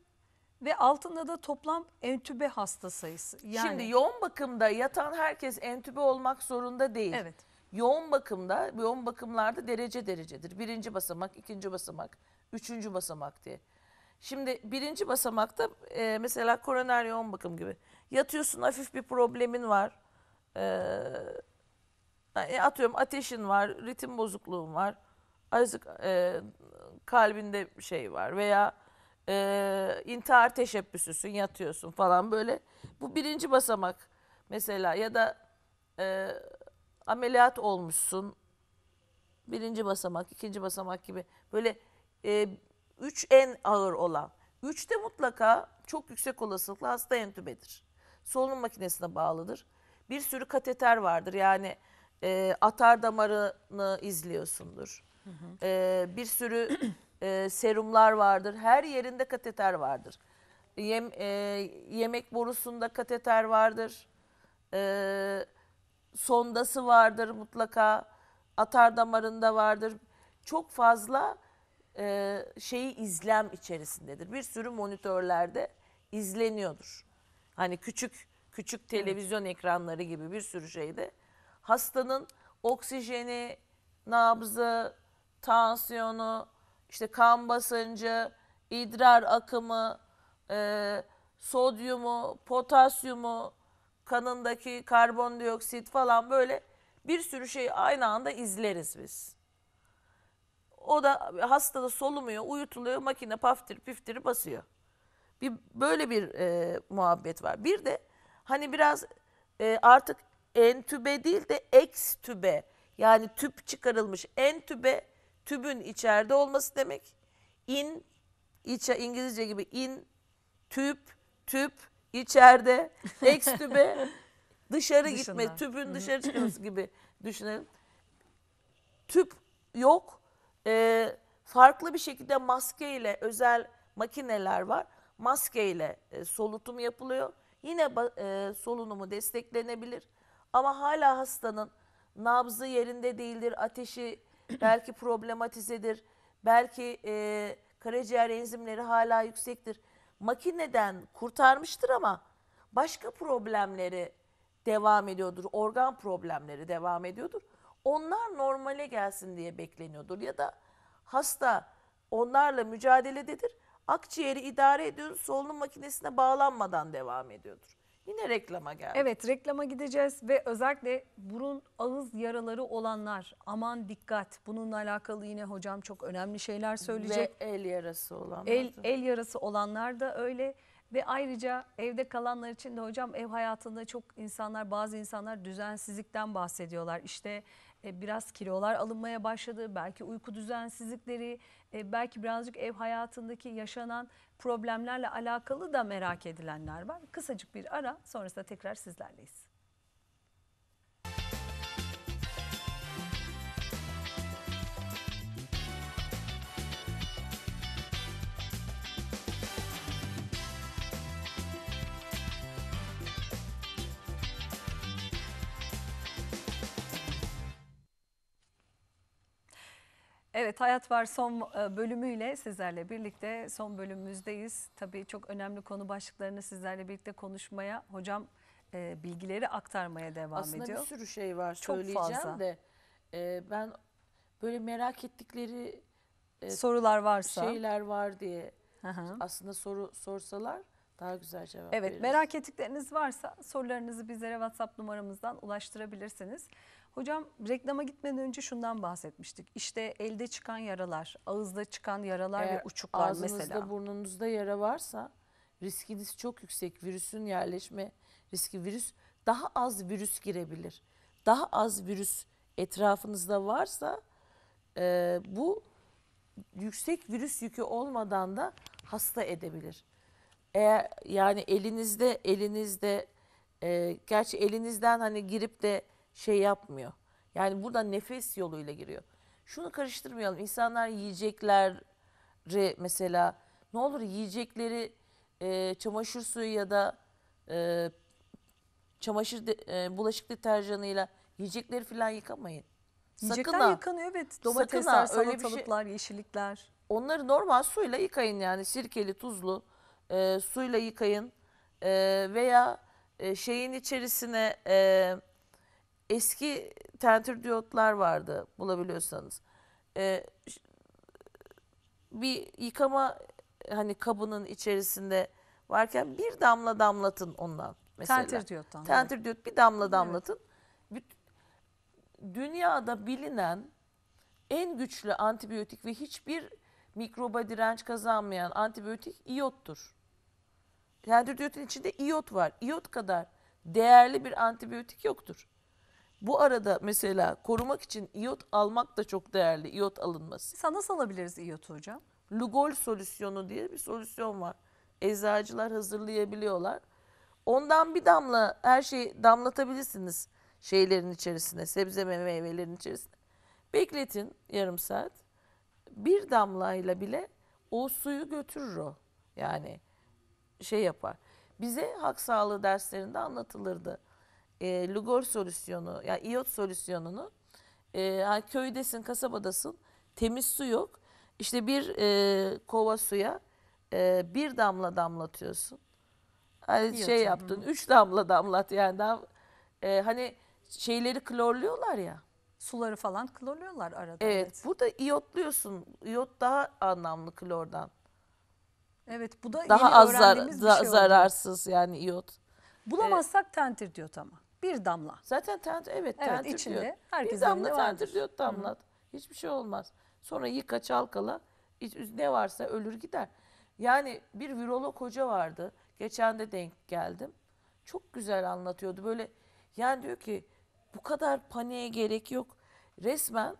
ve altında da toplam entübe hasta sayısı. Yani, Şimdi yoğun bakımda yatan herkes entübe olmak zorunda değil. Evet. Yoğun bakımda, yoğun bakımlarda derece derecedir. Birinci basamak, ikinci basamak, üçüncü basamak diye. Şimdi birinci basamakta e, mesela koroner yoğun bakım gibi. Yatıyorsun hafif bir problemin var. E, e, atıyorum ateşin var, ritim bozukluğun var. Azıcık e, kalbinde şey var veya e, intihar teşebbüsüsün yatıyorsun falan böyle. Bu birinci basamak mesela ya da e, ameliyat olmuşsun. Birinci basamak, ikinci basamak gibi böyle e, 3 en ağır olan. 3'te mutlaka çok yüksek olasılıkla hasta entübedir. Solunum makinesine bağlıdır. Bir sürü kateter vardır. Yani e, atar damarını izliyorsundur. Hı hı. E, bir sürü e, serumlar vardır. Her yerinde kateter vardır. Yem, e, yemek borusunda kateter vardır. E, sondası vardır mutlaka. Atar damarında vardır. Çok fazla e, şeyi izlem içerisindedir. Bir sürü monitörlerde izleniyordur. Hani küçük küçük televizyon evet. ekranları gibi bir sürü şeyde hastanın oksijeni, nabzı, tansiyonu, işte kan basıncı, idrar akımı, e, sodyumu, potasyumu, kanındaki karbondioksit falan böyle bir sürü şeyi aynı anda izleriz biz. O da hasta da solumuyor, uyutuluyor, makine paftir piftir basıyor. Bir böyle bir e, muhabbet var. Bir de hani biraz e, artık entübe değil de ekstübe yani tüp çıkarılmış entübe tübün içeride olması demek. In içe İngilizce gibi in tüp tüp içeride ekstübe dışarı Dışında. gitme tüpün dışarı çıkması gibi düşünelim. Tüp yok e, farklı bir şekilde maske ile özel makineler var. Maskeyle e, solutum yapılıyor. Yine e, solunumu desteklenebilir. Ama hala hastanın nabzı yerinde değildir, ateşi belki problematizedir, belki e, karaciğer enzimleri hala yüksektir. Makineden kurtarmıştır ama başka problemleri devam ediyordur, organ problemleri devam ediyordur onlar normale gelsin diye bekleniyordur. Ya da hasta onlarla mücadelededir. Akciğeri idare ediyoruz. Solunum makinesine bağlanmadan devam ediyordur. Yine reklama geldi. Evet reklama gideceğiz ve özellikle burun ağız yaraları olanlar aman dikkat. Bununla alakalı yine hocam çok önemli şeyler söyleyecek. Ve el yarası olanlar. El, el yarası olanlar da öyle. Ve ayrıca evde kalanlar için de hocam ev hayatında çok insanlar bazı insanlar düzensizlikten bahsediyorlar. İşte e, biraz kilolar alınmaya başladı. Belki uyku düzensizlikleri, e, belki birazcık ev hayatındaki yaşanan problemlerle alakalı da merak edilenler var. Kısacık bir ara sonrasında tekrar sizlerleyiz. Evet Hayat Var son e, bölümüyle sizlerle birlikte son bölümümüzdeyiz. Tabii çok önemli konu başlıklarını sizlerle birlikte konuşmaya hocam e, bilgileri aktarmaya devam Aslında ediyor. Aslında bir sürü şey var çok söyleyeceğim fazla. de e, ben böyle merak ettikleri e, sorular varsa şeyler var diye Aha. aslında soru sorsalar daha güzel cevap Evet merak ettikleriniz varsa sorularınızı bizlere WhatsApp numaramızdan ulaştırabilirsiniz. Hocam reklama gitmeden önce şundan bahsetmiştik. İşte elde çıkan yaralar, ağızda çıkan yaralar Eğer ve uçuklar ağzınızda, mesela. Ağzınızda burnunuzda yara varsa riskiniz çok yüksek. Virüsün yerleşme riski virüs daha az virüs girebilir. Daha az virüs etrafınızda varsa e, bu yüksek virüs yükü olmadan da hasta edebilir eğer yani elinizde elinizde e, gerçi elinizden hani girip de şey yapmıyor. Yani burada nefes yoluyla giriyor. Şunu karıştırmayalım. İnsanlar yiyecekleri mesela ne olur yiyecekleri e, çamaşır suyu ya da e, çamaşır de, e, bulaşık deterjanıyla yiyecekleri falan yıkamayın. Yiyecekler sakın ha, yıkanıyor evet. Domatesler, sakın ha, öyle şey- salatalıklar, şey, yeşillikler. Onları normal suyla yıkayın yani sirkeli, tuzlu e, suyla yıkayın e, veya e, şeyin içerisine e, eski tentür diyotlar vardı bulabiliyorsanız. E, bir yıkama hani kabının içerisinde varken bir damla damlatın ondan mesela. Tentür diyottan. Tentür diyot bir damla damlatın. Evet. Dünyada bilinen en güçlü antibiyotik ve hiçbir mikroba direnç kazanmayan antibiyotik iyottur. Kendirdiyotun içinde iot var. İot kadar değerli bir antibiyotik yoktur. Bu arada mesela korumak için iot almak da çok değerli. iot alınması. Mesela nasıl alabiliriz iot hocam? Lugol solüsyonu diye bir solüsyon var. Eczacılar hazırlayabiliyorlar. Ondan bir damla her şeyi damlatabilirsiniz şeylerin içerisine, sebze ve meyvelerin içerisine. Bekletin yarım saat. Bir damlayla bile o suyu götürür o. Yani şey yapar. Bize hak sağlığı derslerinde anlatılırdı. E, Lugor solüsyonu, yani iot solüsyonunu e, yani köydesin, kasabadasın, temiz su yok. İşte bir e, kova suya e, bir damla damlatıyorsun. Hani İyot, şey yaptın, hı. üç damla damlat yani daha e, hani şeyleri klorluyorlar ya. Suları falan klorluyorlar arada. Evet, evet. burada iyotluyorsun. İyot daha anlamlı klordan. Evet bu da Daha yeni az zar- öğrendiğimiz bir za- şey oldu. yani iot. Bulamazsak tentir diyor tamam. Bir damla. Zaten tent evet, Evet, tentir içinde, diyor. herkesin Bir damla tentir diyor damlat. Hiçbir şey olmaz. Sonra yıka çalkala ne varsa ölür gider. Yani bir virolog hoca vardı. Geçen de denk geldim. Çok güzel anlatıyordu. Böyle yani diyor ki bu kadar paniğe gerek yok. Resmen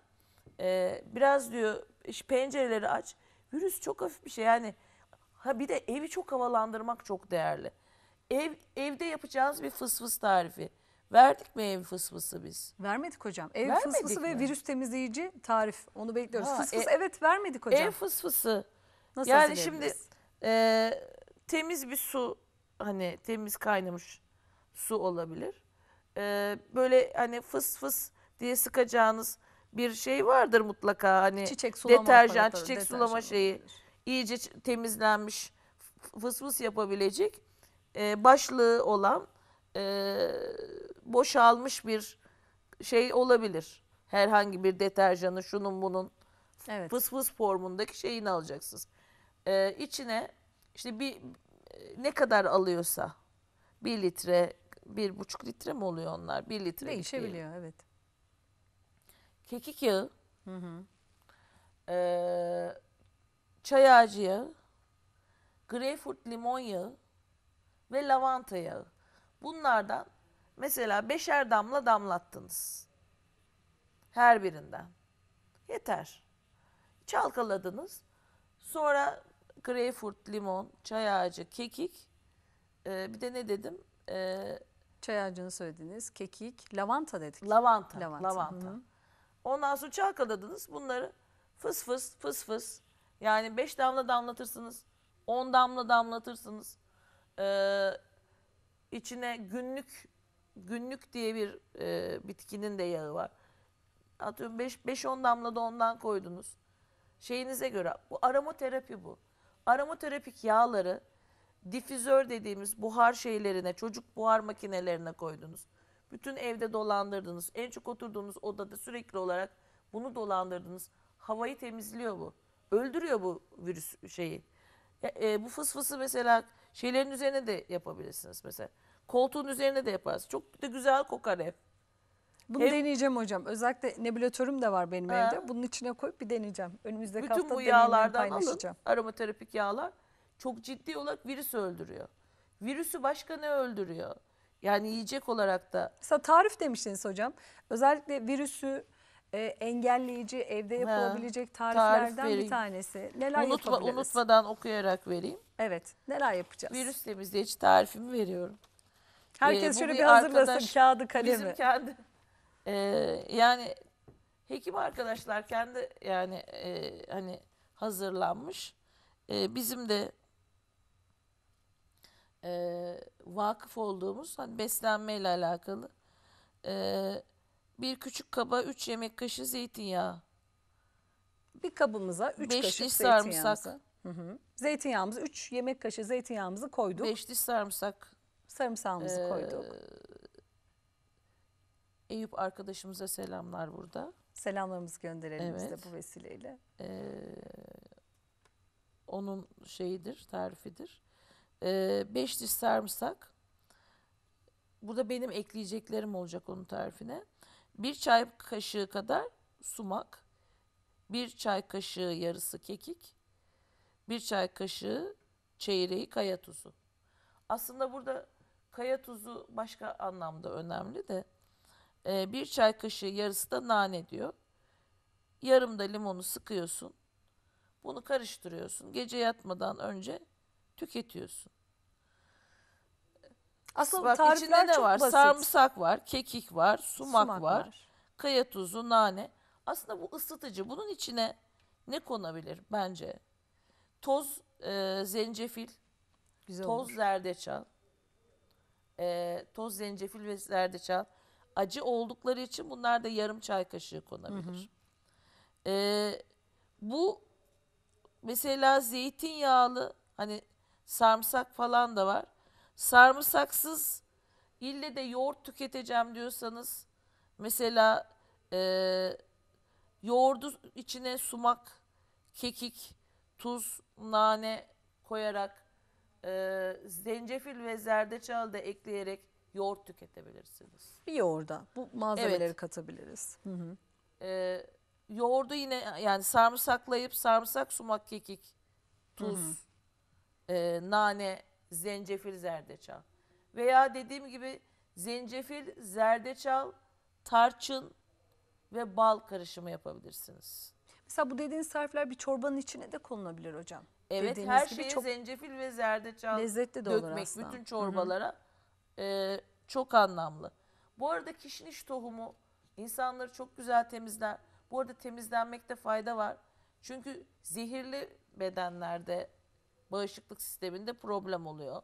e, biraz diyor iş pencereleri aç. Virüs çok hafif bir şey yani Ha bir de evi çok havalandırmak çok değerli. Ev evde yapacağız bir fısfıs tarifi. Verdik mi ev fısfısı biz? Vermedik hocam. Ev vermedik fısfısı mi? ve virüs temizleyici tarif. Onu bekliyoruz. Ha, fısfıs e, evet vermedik hocam. Ev fısfısı. Nasıl yani şimdi e, temiz bir su hani temiz kaynamış su olabilir. E, böyle hani fıs fıs diye sıkacağınız bir şey vardır mutlaka hani çiçek sulama deterjan, çiçek deterjan sulama şeyi. Olabilir iyice temizlenmiş fıs fıs yapabilecek e, başlığı olan e, boşalmış bir şey olabilir. Herhangi bir deterjanı şunun bunun evet. fıs fıs formundaki şeyini alacaksınız. E, içine işte bir ne kadar alıyorsa bir litre bir buçuk litre mi oluyor onlar? Bir litre değişebiliyor evet. Kekik yağı. Hı hı. Ee, çay ağacı yağı, greyfurt limon yağı ve lavanta yağı. Bunlardan mesela beşer damla damlattınız. Her birinden. Yeter. Çalkaladınız. Sonra greyfurt, limon, çay ağacı, kekik. Ee, bir de ne dedim? Ee, çay ağacını söylediniz. Kekik, lavanta dedik. Lavanta. Lavanta. lavanta. Ondan sonra çalkaladınız. Bunları fıs fıs fıs fıs yani 5 damla damlatırsınız. 10 damla damlatırsınız. Ee, içine günlük günlük diye bir e, bitkinin de yağı var. Atıyorum 5-10 damla da ondan koydunuz. Şeyinize göre bu aromaterapi bu. Aromaterapik yağları difüzör dediğimiz buhar şeylerine, çocuk buhar makinelerine koydunuz. Bütün evde dolandırdınız. En çok oturduğunuz odada sürekli olarak bunu dolandırdınız. Havayı temizliyor bu öldürüyor bu virüs şeyi. E, e, bu fısfısı mesela şeylerin üzerine de yapabilirsiniz mesela. Koltuğun üzerine de yaparsınız. Çok da güzel kokar hep. Bunu Hem- deneyeceğim hocam. Özellikle nebülatörüm de var benim Ha. evde. Bunun içine koyup bir deneyeceğim. Önümüzdeki Bütün hafta bu deneyimlerimi yağlardan alın aromaterapik yağlar çok ciddi olarak virüs öldürüyor. Virüsü başka ne öldürüyor? Yani yiyecek olarak da Mesela tarif demiştiniz hocam. Özellikle virüsü e, engelleyici evde yapılabilecek tariflerden tarif bir tanesi. Neler Unutma, unutmadan okuyarak vereyim. Evet neler yapacağız? Virüs temizleyici tarifimi veriyorum. Herkes ee, bu şöyle bir hazırlasın arkadaş- kağıdı kalemi. Bizim kendi e, yani hekim arkadaşlar kendi yani e, hani hazırlanmış. E, bizim de e, vakıf olduğumuz hani beslenmeyle alakalı e, bir küçük kaba 3 yemek kaşığı zeytinyağı. Bir kabımıza 3 Beş kaşık diş sarımsak. Hı Zeytinyağımızı 3 yemek kaşığı zeytinyağımızı koyduk. 5 diş sarımsak. Sarımsağımızı Ee, koyduk. Eyüp arkadaşımıza selamlar burada. Selamlarımızı gönderelim biz de bu vesileyle. Ee, onun şeyidir, tarifidir. Ee, beş diş sarımsak. burada benim ekleyeceklerim olacak onun tarifine. 1 çay kaşığı kadar sumak, 1 çay kaşığı yarısı kekik, 1 çay kaşığı çeyreği kaya tuzu. Aslında burada kaya tuzu başka anlamda önemli de e, bir çay kaşığı yarısı da nane diyor. Yarım da limonu sıkıyorsun. Bunu karıştırıyorsun. Gece yatmadan önce tüketiyorsun. Asıl Bak tarifler içinde ne çok var? basit. Sarımsak var, kekik var, sumak, Sumak var, var. kaya tuzu, nane. Aslında bu ısıtıcı. Bunun içine ne konabilir bence? Toz e, zencefil, Güzel toz olur. zerdeçal. E, toz zencefil ve zerdeçal. Acı oldukları için bunlar da yarım çay kaşığı konabilir. E, bu mesela zeytinyağlı hani sarımsak falan da var. Sarımsaksız ille de yoğurt tüketeceğim diyorsanız mesela e, yoğurdu içine sumak, kekik, tuz, nane koyarak e, zencefil ve zerdeçal da ekleyerek yoğurt tüketebilirsiniz. Bir yoğurda bu malzemeleri Evet. katabiliriz. Hı hı. E, yoğurdu yine yani sarımsaklayıp sarımsak, sumak, kekik, tuz, e, nane zencefil, zerdeçal. Veya dediğim gibi zencefil, zerdeçal, tarçın ve bal karışımı yapabilirsiniz. Mesela bu dediğiniz tarifler bir çorbanın içine de konulabilir hocam. Evet dediğiniz her şeyi çok zencefil ve zerdeçal lezzetli de dökmek aslında. bütün çorbalara E, çok anlamlı. Bu arada kişniş tohumu insanları çok güzel temizler. Bu arada temizlenmekte fayda var. Çünkü zehirli bedenlerde bağışıklık sisteminde problem oluyor.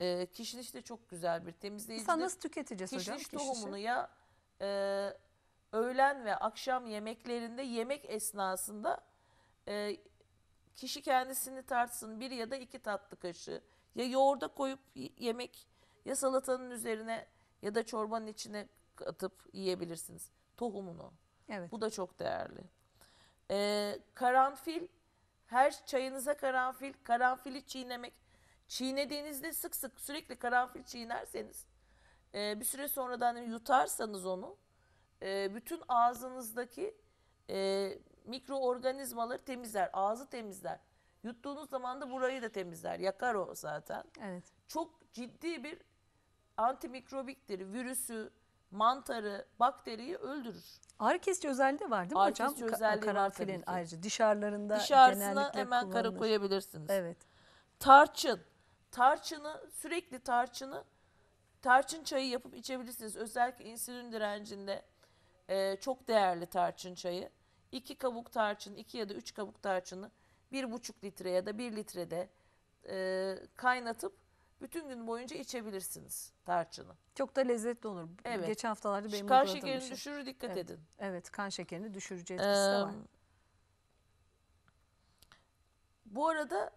E, kişniş de çok güzel bir temizleyici. Sen nasıl tüketeceğiz kişniş hocam? Kişniş tohumunu ya e, öğlen ve akşam yemeklerinde yemek esnasında e, kişi kendisini tartsın bir ya da iki tatlı kaşığı ya yoğurda koyup yemek ya salatanın üzerine ya da çorbanın içine atıp yiyebilirsiniz tohumunu. Evet. Bu da çok değerli. Ee, karanfil her çayınıza karanfil, karanfili çiğnemek. Çiğnediğinizde sık sık sürekli karanfil çiğnerseniz e, bir süre sonradan yutarsanız onu e, bütün ağzınızdaki e, mikroorganizmaları temizler. Ağzı temizler. Yuttuğunuz zaman da burayı da temizler. Yakar o zaten. Evet. Çok ciddi bir antimikrobiktir. Virüsü, mantarı, bakteriyi öldürür. Ağrı kesici özelliği var değil mi Ağrı hocam? Kesici özelliği Karanfilin var ayrıca dışarılarında Dışarısına hemen kullanılır. kara koyabilirsiniz. Evet. Tarçın. Tarçını sürekli tarçını tarçın çayı yapıp içebilirsiniz. Özellikle insülin direncinde e, çok değerli tarçın çayı. İki kabuk tarçın, iki ya da üç kabuk tarçını bir buçuk litre ya da bir litrede e, kaynatıp bütün gün boyunca içebilirsiniz tarçını. Çok da lezzetli olur. Evet. Geçen haftalarda benim Kan şekerini şey. düşürür dikkat evet. edin. Evet kan şekerini düşürücü etkisi ee, var. Bu arada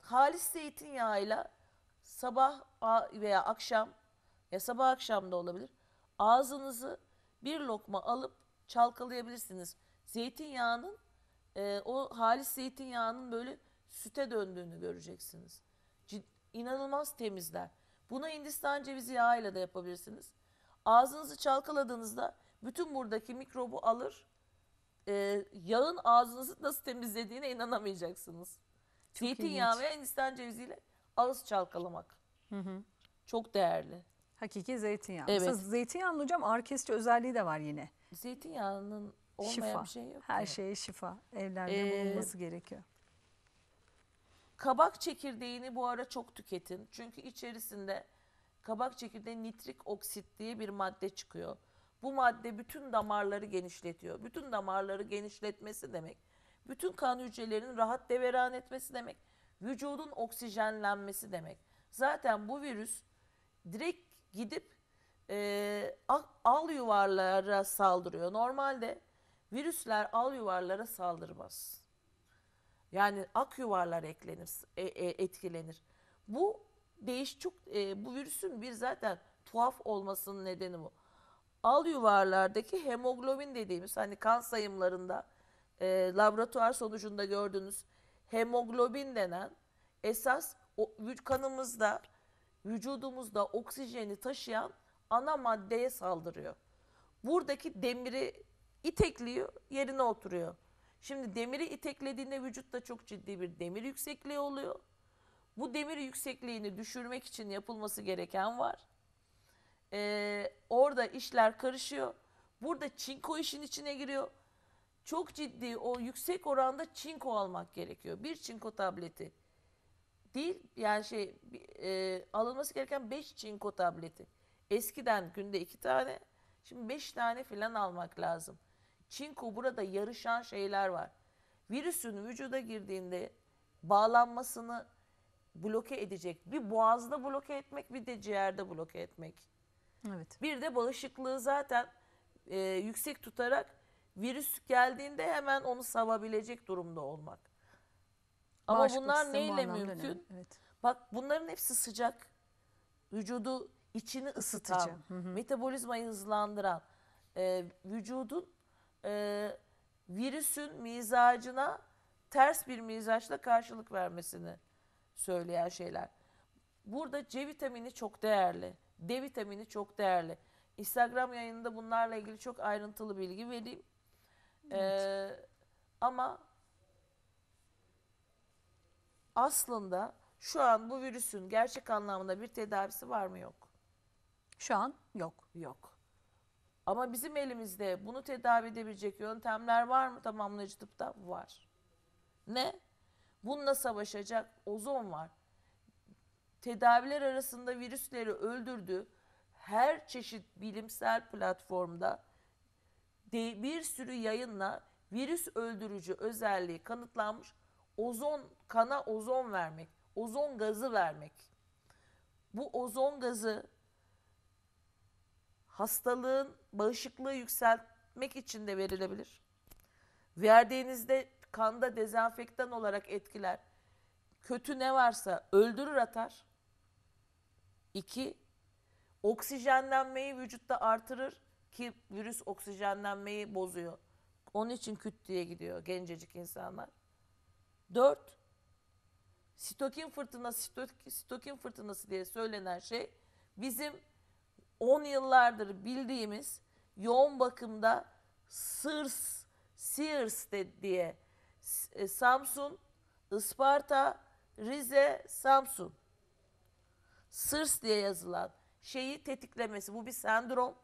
halis zeytinyağıyla sabah veya akşam ya sabah akşam da olabilir. Ağzınızı bir lokma alıp çalkalayabilirsiniz. Zeytinyağının e, o halis zeytinyağının böyle süte döndüğünü göreceksiniz inanılmaz temizler. Buna Hindistan cevizi yağıyla da yapabilirsiniz. Ağzınızı çalkaladığınızda bütün buradaki mikrobu alır. E, yağın ağzınızı nasıl temizlediğine inanamayacaksınız. Zeytinyağı ve Hindistan ceviziyle ağız çalkalamak. Hı hı. Çok değerli. Hakiki zeytinyağı. Evet. Aslında zeytinyağının hocam orkestra özelliği de var yine. Zeytinyağının olmayan şifa. bir şey yok. Her şeye şifa. Evlerde ee, bulunması gerekiyor. Kabak çekirdeğini bu ara çok tüketin. Çünkü içerisinde kabak çekirdeği nitrik oksit diye bir madde çıkıyor. Bu madde bütün damarları genişletiyor. Bütün damarları genişletmesi demek. Bütün kan hücrelerinin rahat deveran etmesi demek. Vücudun oksijenlenmesi demek. Zaten bu virüs direkt gidip e, al yuvarlara saldırıyor. Normalde virüsler al yuvarlara saldırmaz. Yani ak yuvarlar eklenir, e, e, etkilenir. Bu değiş çok e, bu virüsün bir zaten tuhaf olmasının nedeni bu. Al yuvarlardaki hemoglobin dediğimiz hani kan sayımlarında e, laboratuvar sonucunda gördüğünüz hemoglobin denen esas o, kanımızda vücudumuzda oksijeni taşıyan ana maddeye saldırıyor. Buradaki demiri itekliyor, yerine oturuyor. Şimdi demiri iteklediğinde vücutta çok ciddi bir demir yüksekliği oluyor. Bu demir yüksekliğini düşürmek için yapılması gereken var. Ee, orada işler karışıyor. Burada çinko işin içine giriyor. Çok ciddi o yüksek oranda çinko almak gerekiyor. Bir çinko tableti değil yani şey e, alınması gereken 5 çinko tableti. Eskiden günde 2 tane şimdi 5 tane filan almak lazım. Çinko burada yarışan şeyler var. Virüsün vücuda girdiğinde bağlanmasını bloke edecek. Bir boğazda bloke etmek bir de ciğerde bloke etmek. Evet. Bir de bağışıklığı zaten e, yüksek tutarak virüs geldiğinde hemen onu savabilecek durumda olmak. Ama bunlar neyle mümkün? Evet. Bak bunların hepsi sıcak. Vücudu içini ısıtan, Isıtıcı. metabolizmayı hızlandıran, e, vücudun e, virüsün mizacına ters bir mizaçla karşılık vermesini söyleyen şeyler. Burada C vitamini çok değerli. D vitamini çok değerli. Instagram yayınında bunlarla ilgili çok ayrıntılı bilgi vereyim. E, evet. Ee, ama aslında şu an bu virüsün gerçek anlamında bir tedavisi var mı yok? Şu an yok. Yok. Ama bizim elimizde bunu tedavi edebilecek yöntemler var mı tamamlayıcı tıpta? Var. Ne? Bununla savaşacak ozon var. Tedaviler arasında virüsleri öldürdü. Her çeşit bilimsel platformda bir sürü yayınla virüs öldürücü özelliği kanıtlanmış. Ozon kana ozon vermek, ozon gazı vermek. Bu ozon gazı hastalığın bağışıklığı yükseltmek için de verilebilir. Verdiğinizde kanda dezenfektan olarak etkiler. Kötü ne varsa öldürür atar. İki, oksijenlenmeyi vücutta artırır ki virüs oksijenlenmeyi bozuyor. Onun için küt diye gidiyor gencecik insanlar. Dört, sitokin fırtınası, sitokin fırtınası diye söylenen şey bizim 10 yıllardır bildiğimiz yoğun bakımda Sırs, Sears diye e, Samsun, Isparta, Rize, Samsun. Sırs diye yazılan şeyi tetiklemesi. Bu bir sendrom.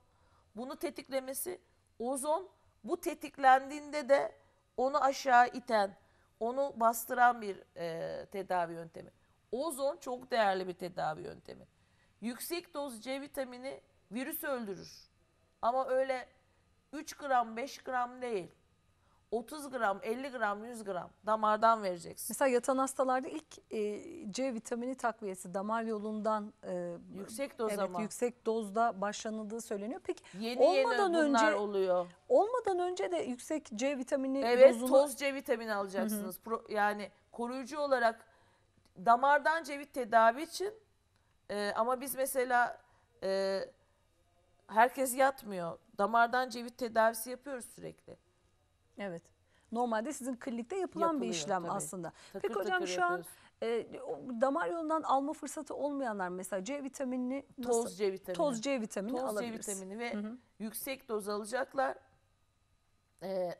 Bunu tetiklemesi ozon bu tetiklendiğinde de onu aşağı iten, onu bastıran bir e, tedavi yöntemi. Ozon çok değerli bir tedavi yöntemi. Yüksek doz C vitamini virüs öldürür. Ama öyle 3 gram 5 gram değil. 30 gram, 50 gram, 100 gram damardan vereceksin. Mesela yatan hastalarda ilk e, C vitamini takviyesi damar yolundan e, yüksek doz evet, ama. yüksek dozda başlanıldığı söyleniyor. Peki yeni olmadan yeni önce oluyor. Olmadan önce de yüksek C vitamini evet, dozunu toz C vitamini alacaksınız. Hı hı. Pro, yani koruyucu olarak damardan C vitamin tedavi için e, ama biz mesela e, herkes yatmıyor. Damardan cevit tedavisi yapıyoruz sürekli. Evet. Normalde sizin klinikte yapılan Yapılıyor, bir işlem tabii. aslında. Takır Peki hocam takır şu an e, damar yolundan alma fırsatı olmayanlar mesela C vitaminini nasıl? Toz C vitamini. toz C vitamini Toz C vitamini ve yüksek doz alacaklar. Ee,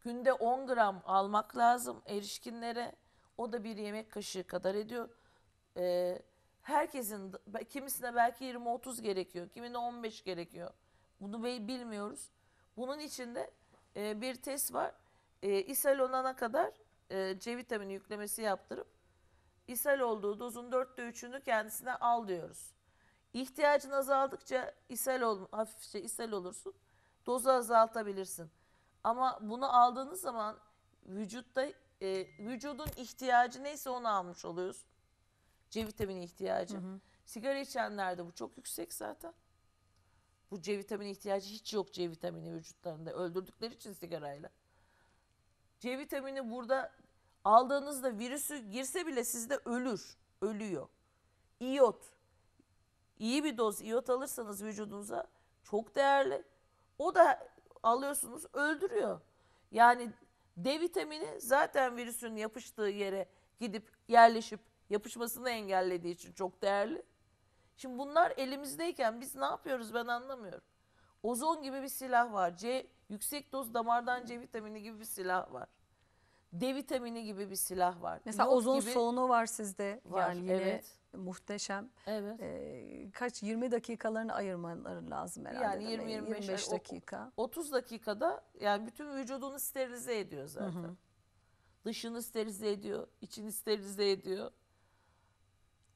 günde 10 gram almak lazım erişkinlere. O da bir yemek kaşığı kadar ediyor. Ee, herkesin kimisine belki 20-30 gerekiyor, kimine 15 gerekiyor. Bunu bilmiyoruz. Bunun içinde e, bir test var. E, ishal olana kadar e, C vitamini yüklemesi yaptırıp ishal olduğu dozun dörtte üçünü kendisine al diyoruz. İhtiyacın azaldıkça ishal ol, hafifçe ishal olursun. Dozu azaltabilirsin. Ama bunu aldığınız zaman vücutta e, vücudun ihtiyacı neyse onu almış oluyorsun. C vitamini ihtiyacı. Hı hı. Sigara içenlerde bu çok yüksek zaten. Bu C vitamini ihtiyacı hiç yok C vitamini vücutlarında. Öldürdükleri için sigarayla. C vitamini burada aldığınızda virüsü girse bile sizde ölür. Ölüyor. İyot. İyi bir doz iot alırsanız vücudunuza çok değerli. O da alıyorsunuz öldürüyor. Yani D vitamini zaten virüsün yapıştığı yere gidip yerleşip Yapışmasını engellediği için çok değerli. Şimdi bunlar elimizdeyken biz ne yapıyoruz ben anlamıyorum. Ozon gibi bir silah var. C yüksek doz damardan C vitamini gibi bir silah var. D vitamini gibi bir silah var. Mesela Yok ozon gibi... soğunu var sizde. Var, yani yine evet. muhteşem. Evet. Ee, kaç 20 dakikalarını ayırmaları lazım herhalde. Yani 20 25, 25 dakika. 30 dakikada yani bütün vücudunu sterilize ediyor zaten. Hı hı. Dışını sterilize ediyor, içini sterilize ediyor.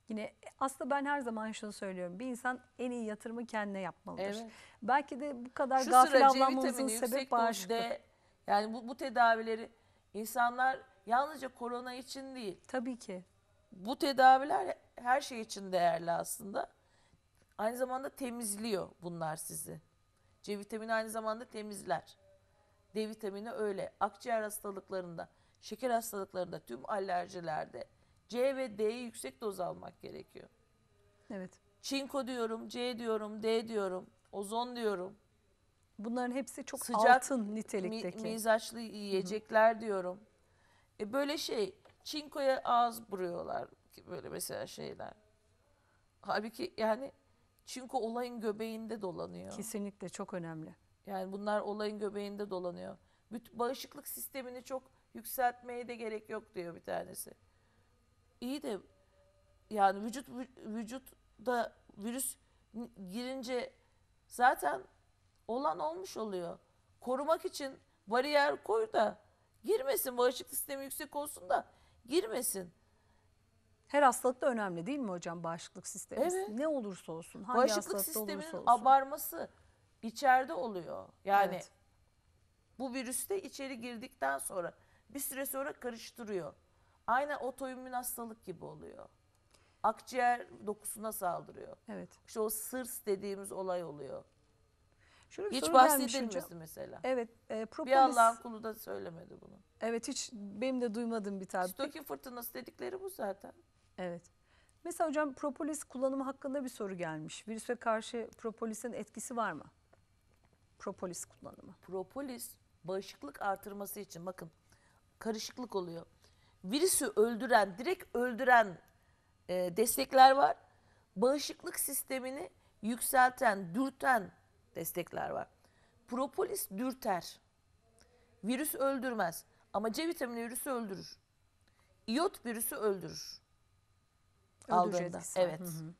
Yine aslında ben her zaman şunu söylüyorum. Bir insan en iyi yatırımı kendine yapmalıdır. Evet. Belki de bu kadar Şu gafil avlanmamızın sebep bağışıklık. Yani bu, bu tedavileri insanlar yalnızca korona için değil. Tabii ki. Bu tedaviler her şey için değerli aslında. Aynı zamanda temizliyor bunlar sizi. C vitamini aynı zamanda temizler. D vitamini öyle. Akciğer hastalıklarında, şeker hastalıklarında, tüm alerjilerde C ve D'yi yüksek doz almak gerekiyor. Evet. Çinko diyorum, C diyorum, D diyorum, ozon diyorum. Bunların hepsi çok Sıcak, altın nitelikteki. Mi, mizaçlı yiyecekler Hı. diyorum. E böyle şey çinkoya ağız buruyorlar böyle mesela şeyler. Halbuki yani çinko olayın göbeğinde dolanıyor. Kesinlikle çok önemli. Yani bunlar olayın göbeğinde dolanıyor. Bütün bağışıklık sistemini çok yükseltmeye de gerek yok diyor bir tanesi. İyi de yani vücut vücutta virüs girince zaten olan olmuş oluyor. Korumak için bariyer koy da girmesin. Bağışıklık sistemi yüksek olsun da girmesin. Her hastalıkta önemli değil mi hocam bağışıklık sistemi? Evet. Ne olursa olsun, hangi bağışıklık sisteminin olsun. abarması içeride oluyor. Yani evet. bu virüste içeri girdikten sonra bir süre sonra karıştırıyor. Aynı otoimmün hastalık gibi oluyor. Akciğer dokusuna saldırıyor. Evet. İşte o sırs dediğimiz olay oluyor. Şöyle bir hiç soru bahsedilmesi mesela. Evet. E, propolis... Bir Allah'ın kulu da söylemedi bunu. Evet hiç benim de duymadığım bir tarif. Stokin fırtınası dedikleri bu zaten. Evet. Mesela hocam propolis kullanımı hakkında bir soru gelmiş. Virüse karşı propolisin etkisi var mı? Propolis kullanımı. Propolis bağışıklık artırması için bakın karışıklık oluyor virüsü öldüren, direkt öldüren e, destekler var. Bağışıklık sistemini yükselten, dürten destekler var. Propolis dürter. Virüs öldürmez ama C vitamini virüsü öldürür. İyot virüsü öldürür. Aldığında. Evet. Hı hı.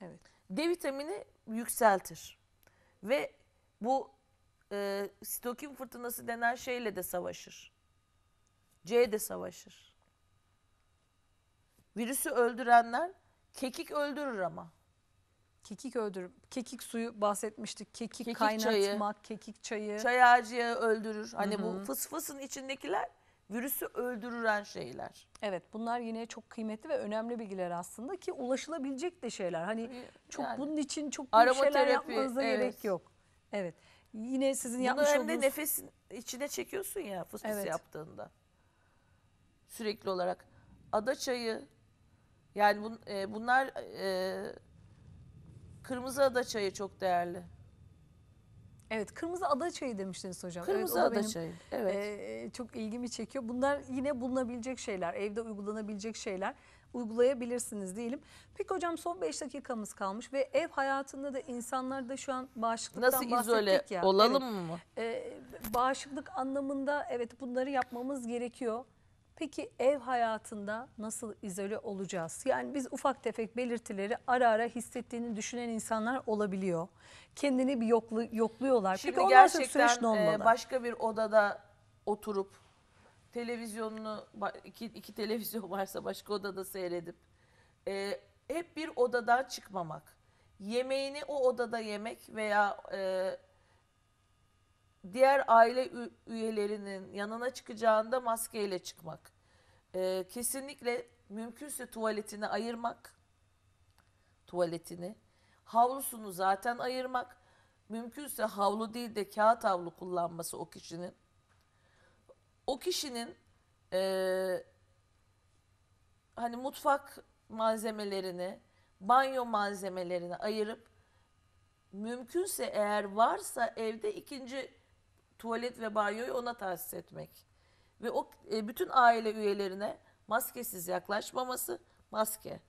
Evet. D vitamini yükseltir. Ve bu e, sitokin fırtınası denen şeyle de savaşır. C de savaşır. Virüsü öldürenler kekik öldürür ama. Kekik öldürür. Kekik suyu bahsetmiştik. Kekik, kekik kaynatmak, çayı, kekik çayı. Çay ağacı öldürür. Hani Hı-hı. bu fıs fısın içindekiler virüsü öldürüren şeyler. Evet bunlar yine çok kıymetli ve önemli bilgiler aslında ki ulaşılabilecek de şeyler. Hani yani, çok bunun için çok büyük şeyler yapmanıza evet. gerek yok. Evet. Yine sizin Bunu yapmış hem olduğunuz... hem de nefesin içine çekiyorsun ya fıs fıs evet. yaptığında sürekli olarak. ada çayı yani bun, e, bunlar e, kırmızı çayı çok değerli. Evet, kırmızı ada çayı demiştiniz hocam. Kırmızı evet, ada benim, çayı. Evet. E, e, çok ilgimi çekiyor. Bunlar yine bulunabilecek şeyler, evde uygulanabilecek şeyler. Uygulayabilirsiniz diyelim. Peki hocam son 5 dakikamız kalmış ve ev hayatında da insanlar da şu an bağışıklıktan Nasıl izole ya. olalım evet. mı? E, bağışıklık anlamında evet bunları yapmamız gerekiyor. Peki ev hayatında nasıl izole olacağız? Yani biz ufak tefek belirtileri ara ara hissettiğini düşünen insanlar olabiliyor. Kendini bir yoklu, yokluyorlar. Şimdi Peki gerçekten süreç ne e, olmalı? başka bir odada oturup televizyonunu iki, iki televizyon varsa başka odada seyredip e, hep bir odada çıkmamak. Yemeğini o odada yemek veya e, diğer aile üyelerinin yanına çıkacağında maskeyle çıkmak. Ee, kesinlikle mümkünse tuvaletini ayırmak. Tuvaletini. Havlusunu zaten ayırmak. Mümkünse havlu değil de kağıt havlu kullanması o kişinin. O kişinin e, hani mutfak malzemelerini, banyo malzemelerini ayırıp mümkünse eğer varsa evde ikinci tuvalet ve banyoyu ona tahsis etmek. Ve o e, bütün aile üyelerine maskesiz yaklaşmaması, maske.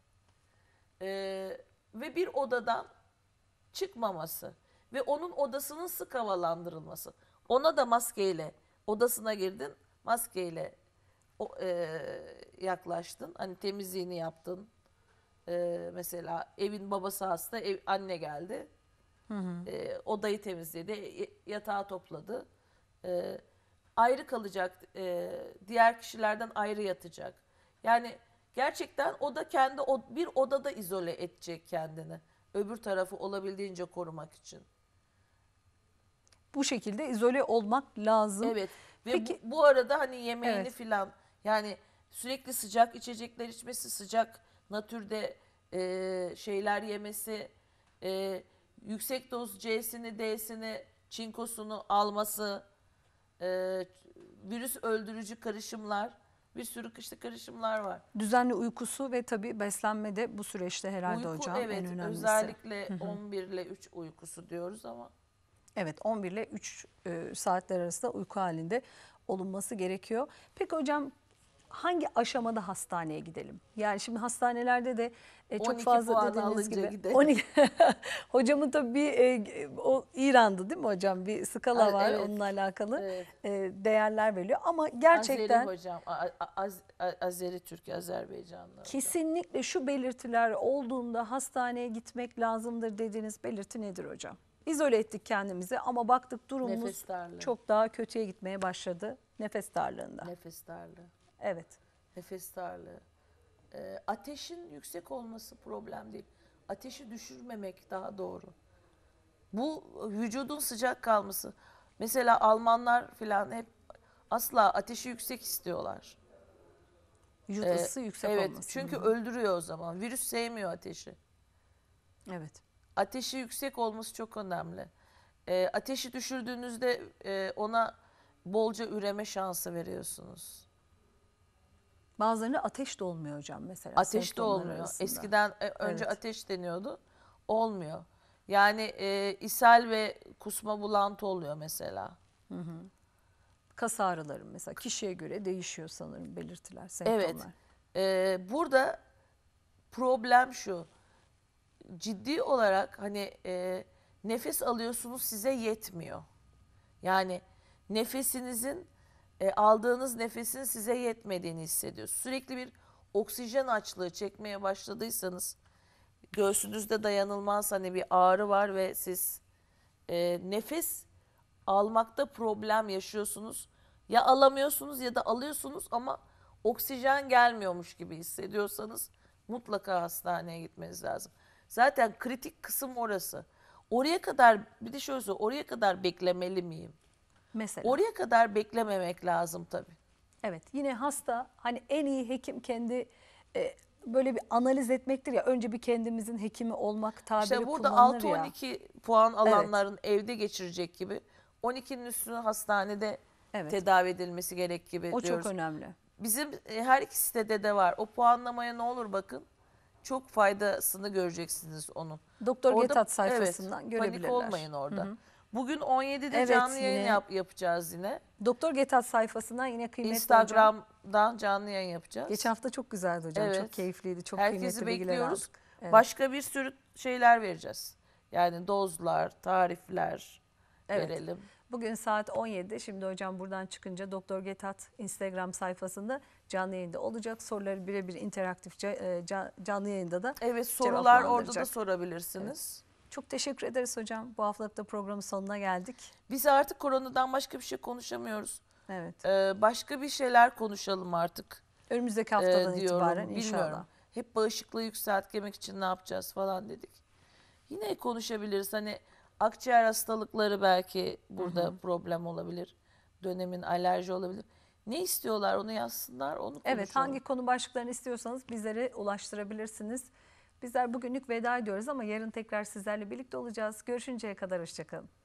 E, ve bir odadan çıkmaması ve onun odasının sık havalandırılması. Ona da maskeyle odasına girdin, maskeyle o, e, yaklaştın. Hani temizliğini yaptın. E, mesela evin babası hasta, ev, anne geldi. Hı hı. E, odayı temizledi, e, yatağı topladı e, ayrı kalacak, e, diğer kişilerden ayrı yatacak. Yani gerçekten o da kendi bir odada izole edecek kendini. Öbür tarafı olabildiğince korumak için. Bu şekilde izole olmak lazım. Evet. Ve Peki, bu, bu arada hani yemeğini evet. filan yani sürekli sıcak içecekler içmesi, sıcak natürde e, şeyler yemesi, e, yüksek doz C'sini, D'sini, çinkosunu alması, e, virüs öldürücü karışımlar, bir sürü işte karışımlar var. Düzenli uykusu ve tabii beslenme de bu süreçte herhalde Uyku, hocam evet, en önemlisi. Özellikle Hı -hı. 11 ile 3 uykusu diyoruz ama. Evet 11 ile 3 e, saatler arasında uyku halinde olunması gerekiyor. Peki hocam hangi aşamada hastaneye gidelim? Yani şimdi hastanelerde de e, çok 12 fazla dediğiniz gibi. Gidelim. 12 Hocamın tabii bir e, o İran'dı değil mi hocam? Bir skala var evet. onunla alakalı evet. e, değerler veriyor ama gerçekten Azeri hocam A, Az, Azeri Türk Azerbaycanlı. Kesinlikle şu belirtiler olduğunda hastaneye gitmek lazımdır dediğiniz belirti nedir hocam? İzole ettik kendimizi ama baktık durumumuz çok daha kötüye gitmeye başladı nefes darlığında. Nefes darlığı. Evet. Nefes darlığı. E, ateşin yüksek olması problem değil. Ateşi düşürmemek daha doğru. Bu e, vücudun sıcak kalması. Mesela Almanlar filan hep asla ateşi yüksek istiyorlar. Vücut ee, ısısı yüksek evet, olması. Çünkü mi? öldürüyor o zaman. Virüs sevmiyor ateşi. Evet. Ateşi yüksek olması çok önemli. E, ateşi düşürdüğünüzde e, ona bolca üreme şansı veriyorsunuz. Bazılarında ateş de olmuyor hocam mesela. Ateş de olmuyor. Arasında. Eskiden e, önce evet. ateş deniyordu. Olmuyor. Yani e, ishal ve kusma bulantı oluyor mesela. Hı hı. Kas ağrıları mesela kişiye göre değişiyor sanırım belirtiler, semptomlar. Evet. E, burada problem şu. Ciddi olarak hani e, nefes alıyorsunuz size yetmiyor. Yani nefesinizin e, aldığınız nefesin size yetmediğini hissediyor. Sürekli bir oksijen açlığı çekmeye başladıysanız göğsünüzde dayanılmaz hani bir ağrı var ve siz e, nefes almakta problem yaşıyorsunuz. Ya alamıyorsunuz ya da alıyorsunuz ama oksijen gelmiyormuş gibi hissediyorsanız mutlaka hastaneye gitmeniz lazım. Zaten kritik kısım orası. Oraya kadar bir de şöyle söyleyeyim, oraya kadar beklemeli miyim? Mesela. Oraya kadar beklememek lazım tabii. Evet yine hasta hani en iyi hekim kendi e, böyle bir analiz etmektir ya önce bir kendimizin hekimi olmak tabiri İşte burada kullanılır 6 12 ya. puan alanların evet. evde geçirecek gibi 12'nin üstünü hastanede evet. tedavi edilmesi gerek gibi o diyoruz. O çok önemli. Bizim e, her iki sitede de var. O puanlamaya ne olur bakın. Çok faydasını göreceksiniz onun. Doktor orada, Getat sayfasından evet, görebilirler. Panik olmayın orada. Hı hı. Bugün 17'de Evet, canlı yayın yine. yap- yapacağız yine. Doktor Getat sayfasından yine kıymetli hocam. Instagram'dan canlı yayın yapacağız. Geçen hafta çok güzeldi hocam. Evet. Çok keyifliydi. Çok Herkesi bekliyoruz. Evet. Başka bir sürü şeyler vereceğiz. Yani dozlar, tarifler Evet. verelim. Bugün saat 17'de şimdi hocam buradan çıkınca Doktor Getat Instagram sayfasında canlı yayında olacak. Soruları birebir interaktif e, canlı yayında da Evet sorular orada da Cevaplandıracak. sorabilirsiniz. Çok teşekkür ederiz hocam. Bu haftalık da programın sonuna geldik. Biz artık koronadan başka bir şey konuşamıyoruz. Evet. Ee, başka bir şeyler konuşalım artık. Önümüzdeki e, haftadan ee, diyorum, itibaren inşallah. Bilmiyorum. Hep bağışıklığı yükseltmek için ne yapacağız falan dedik. Yine konuşabiliriz. Hani akciğer hastalıkları belki burada Hı-hı. problem olabilir. Dönemin alerji olabilir. Ne istiyorlar onu yazsınlar onu konuşalım. Evet hangi konu başlıklarını istiyorsanız bizlere ulaştırabilirsiniz. Bizler bugünlük veda ediyoruz ama yarın tekrar sizlerle birlikte olacağız. Görüşünceye kadar hoşçakalın.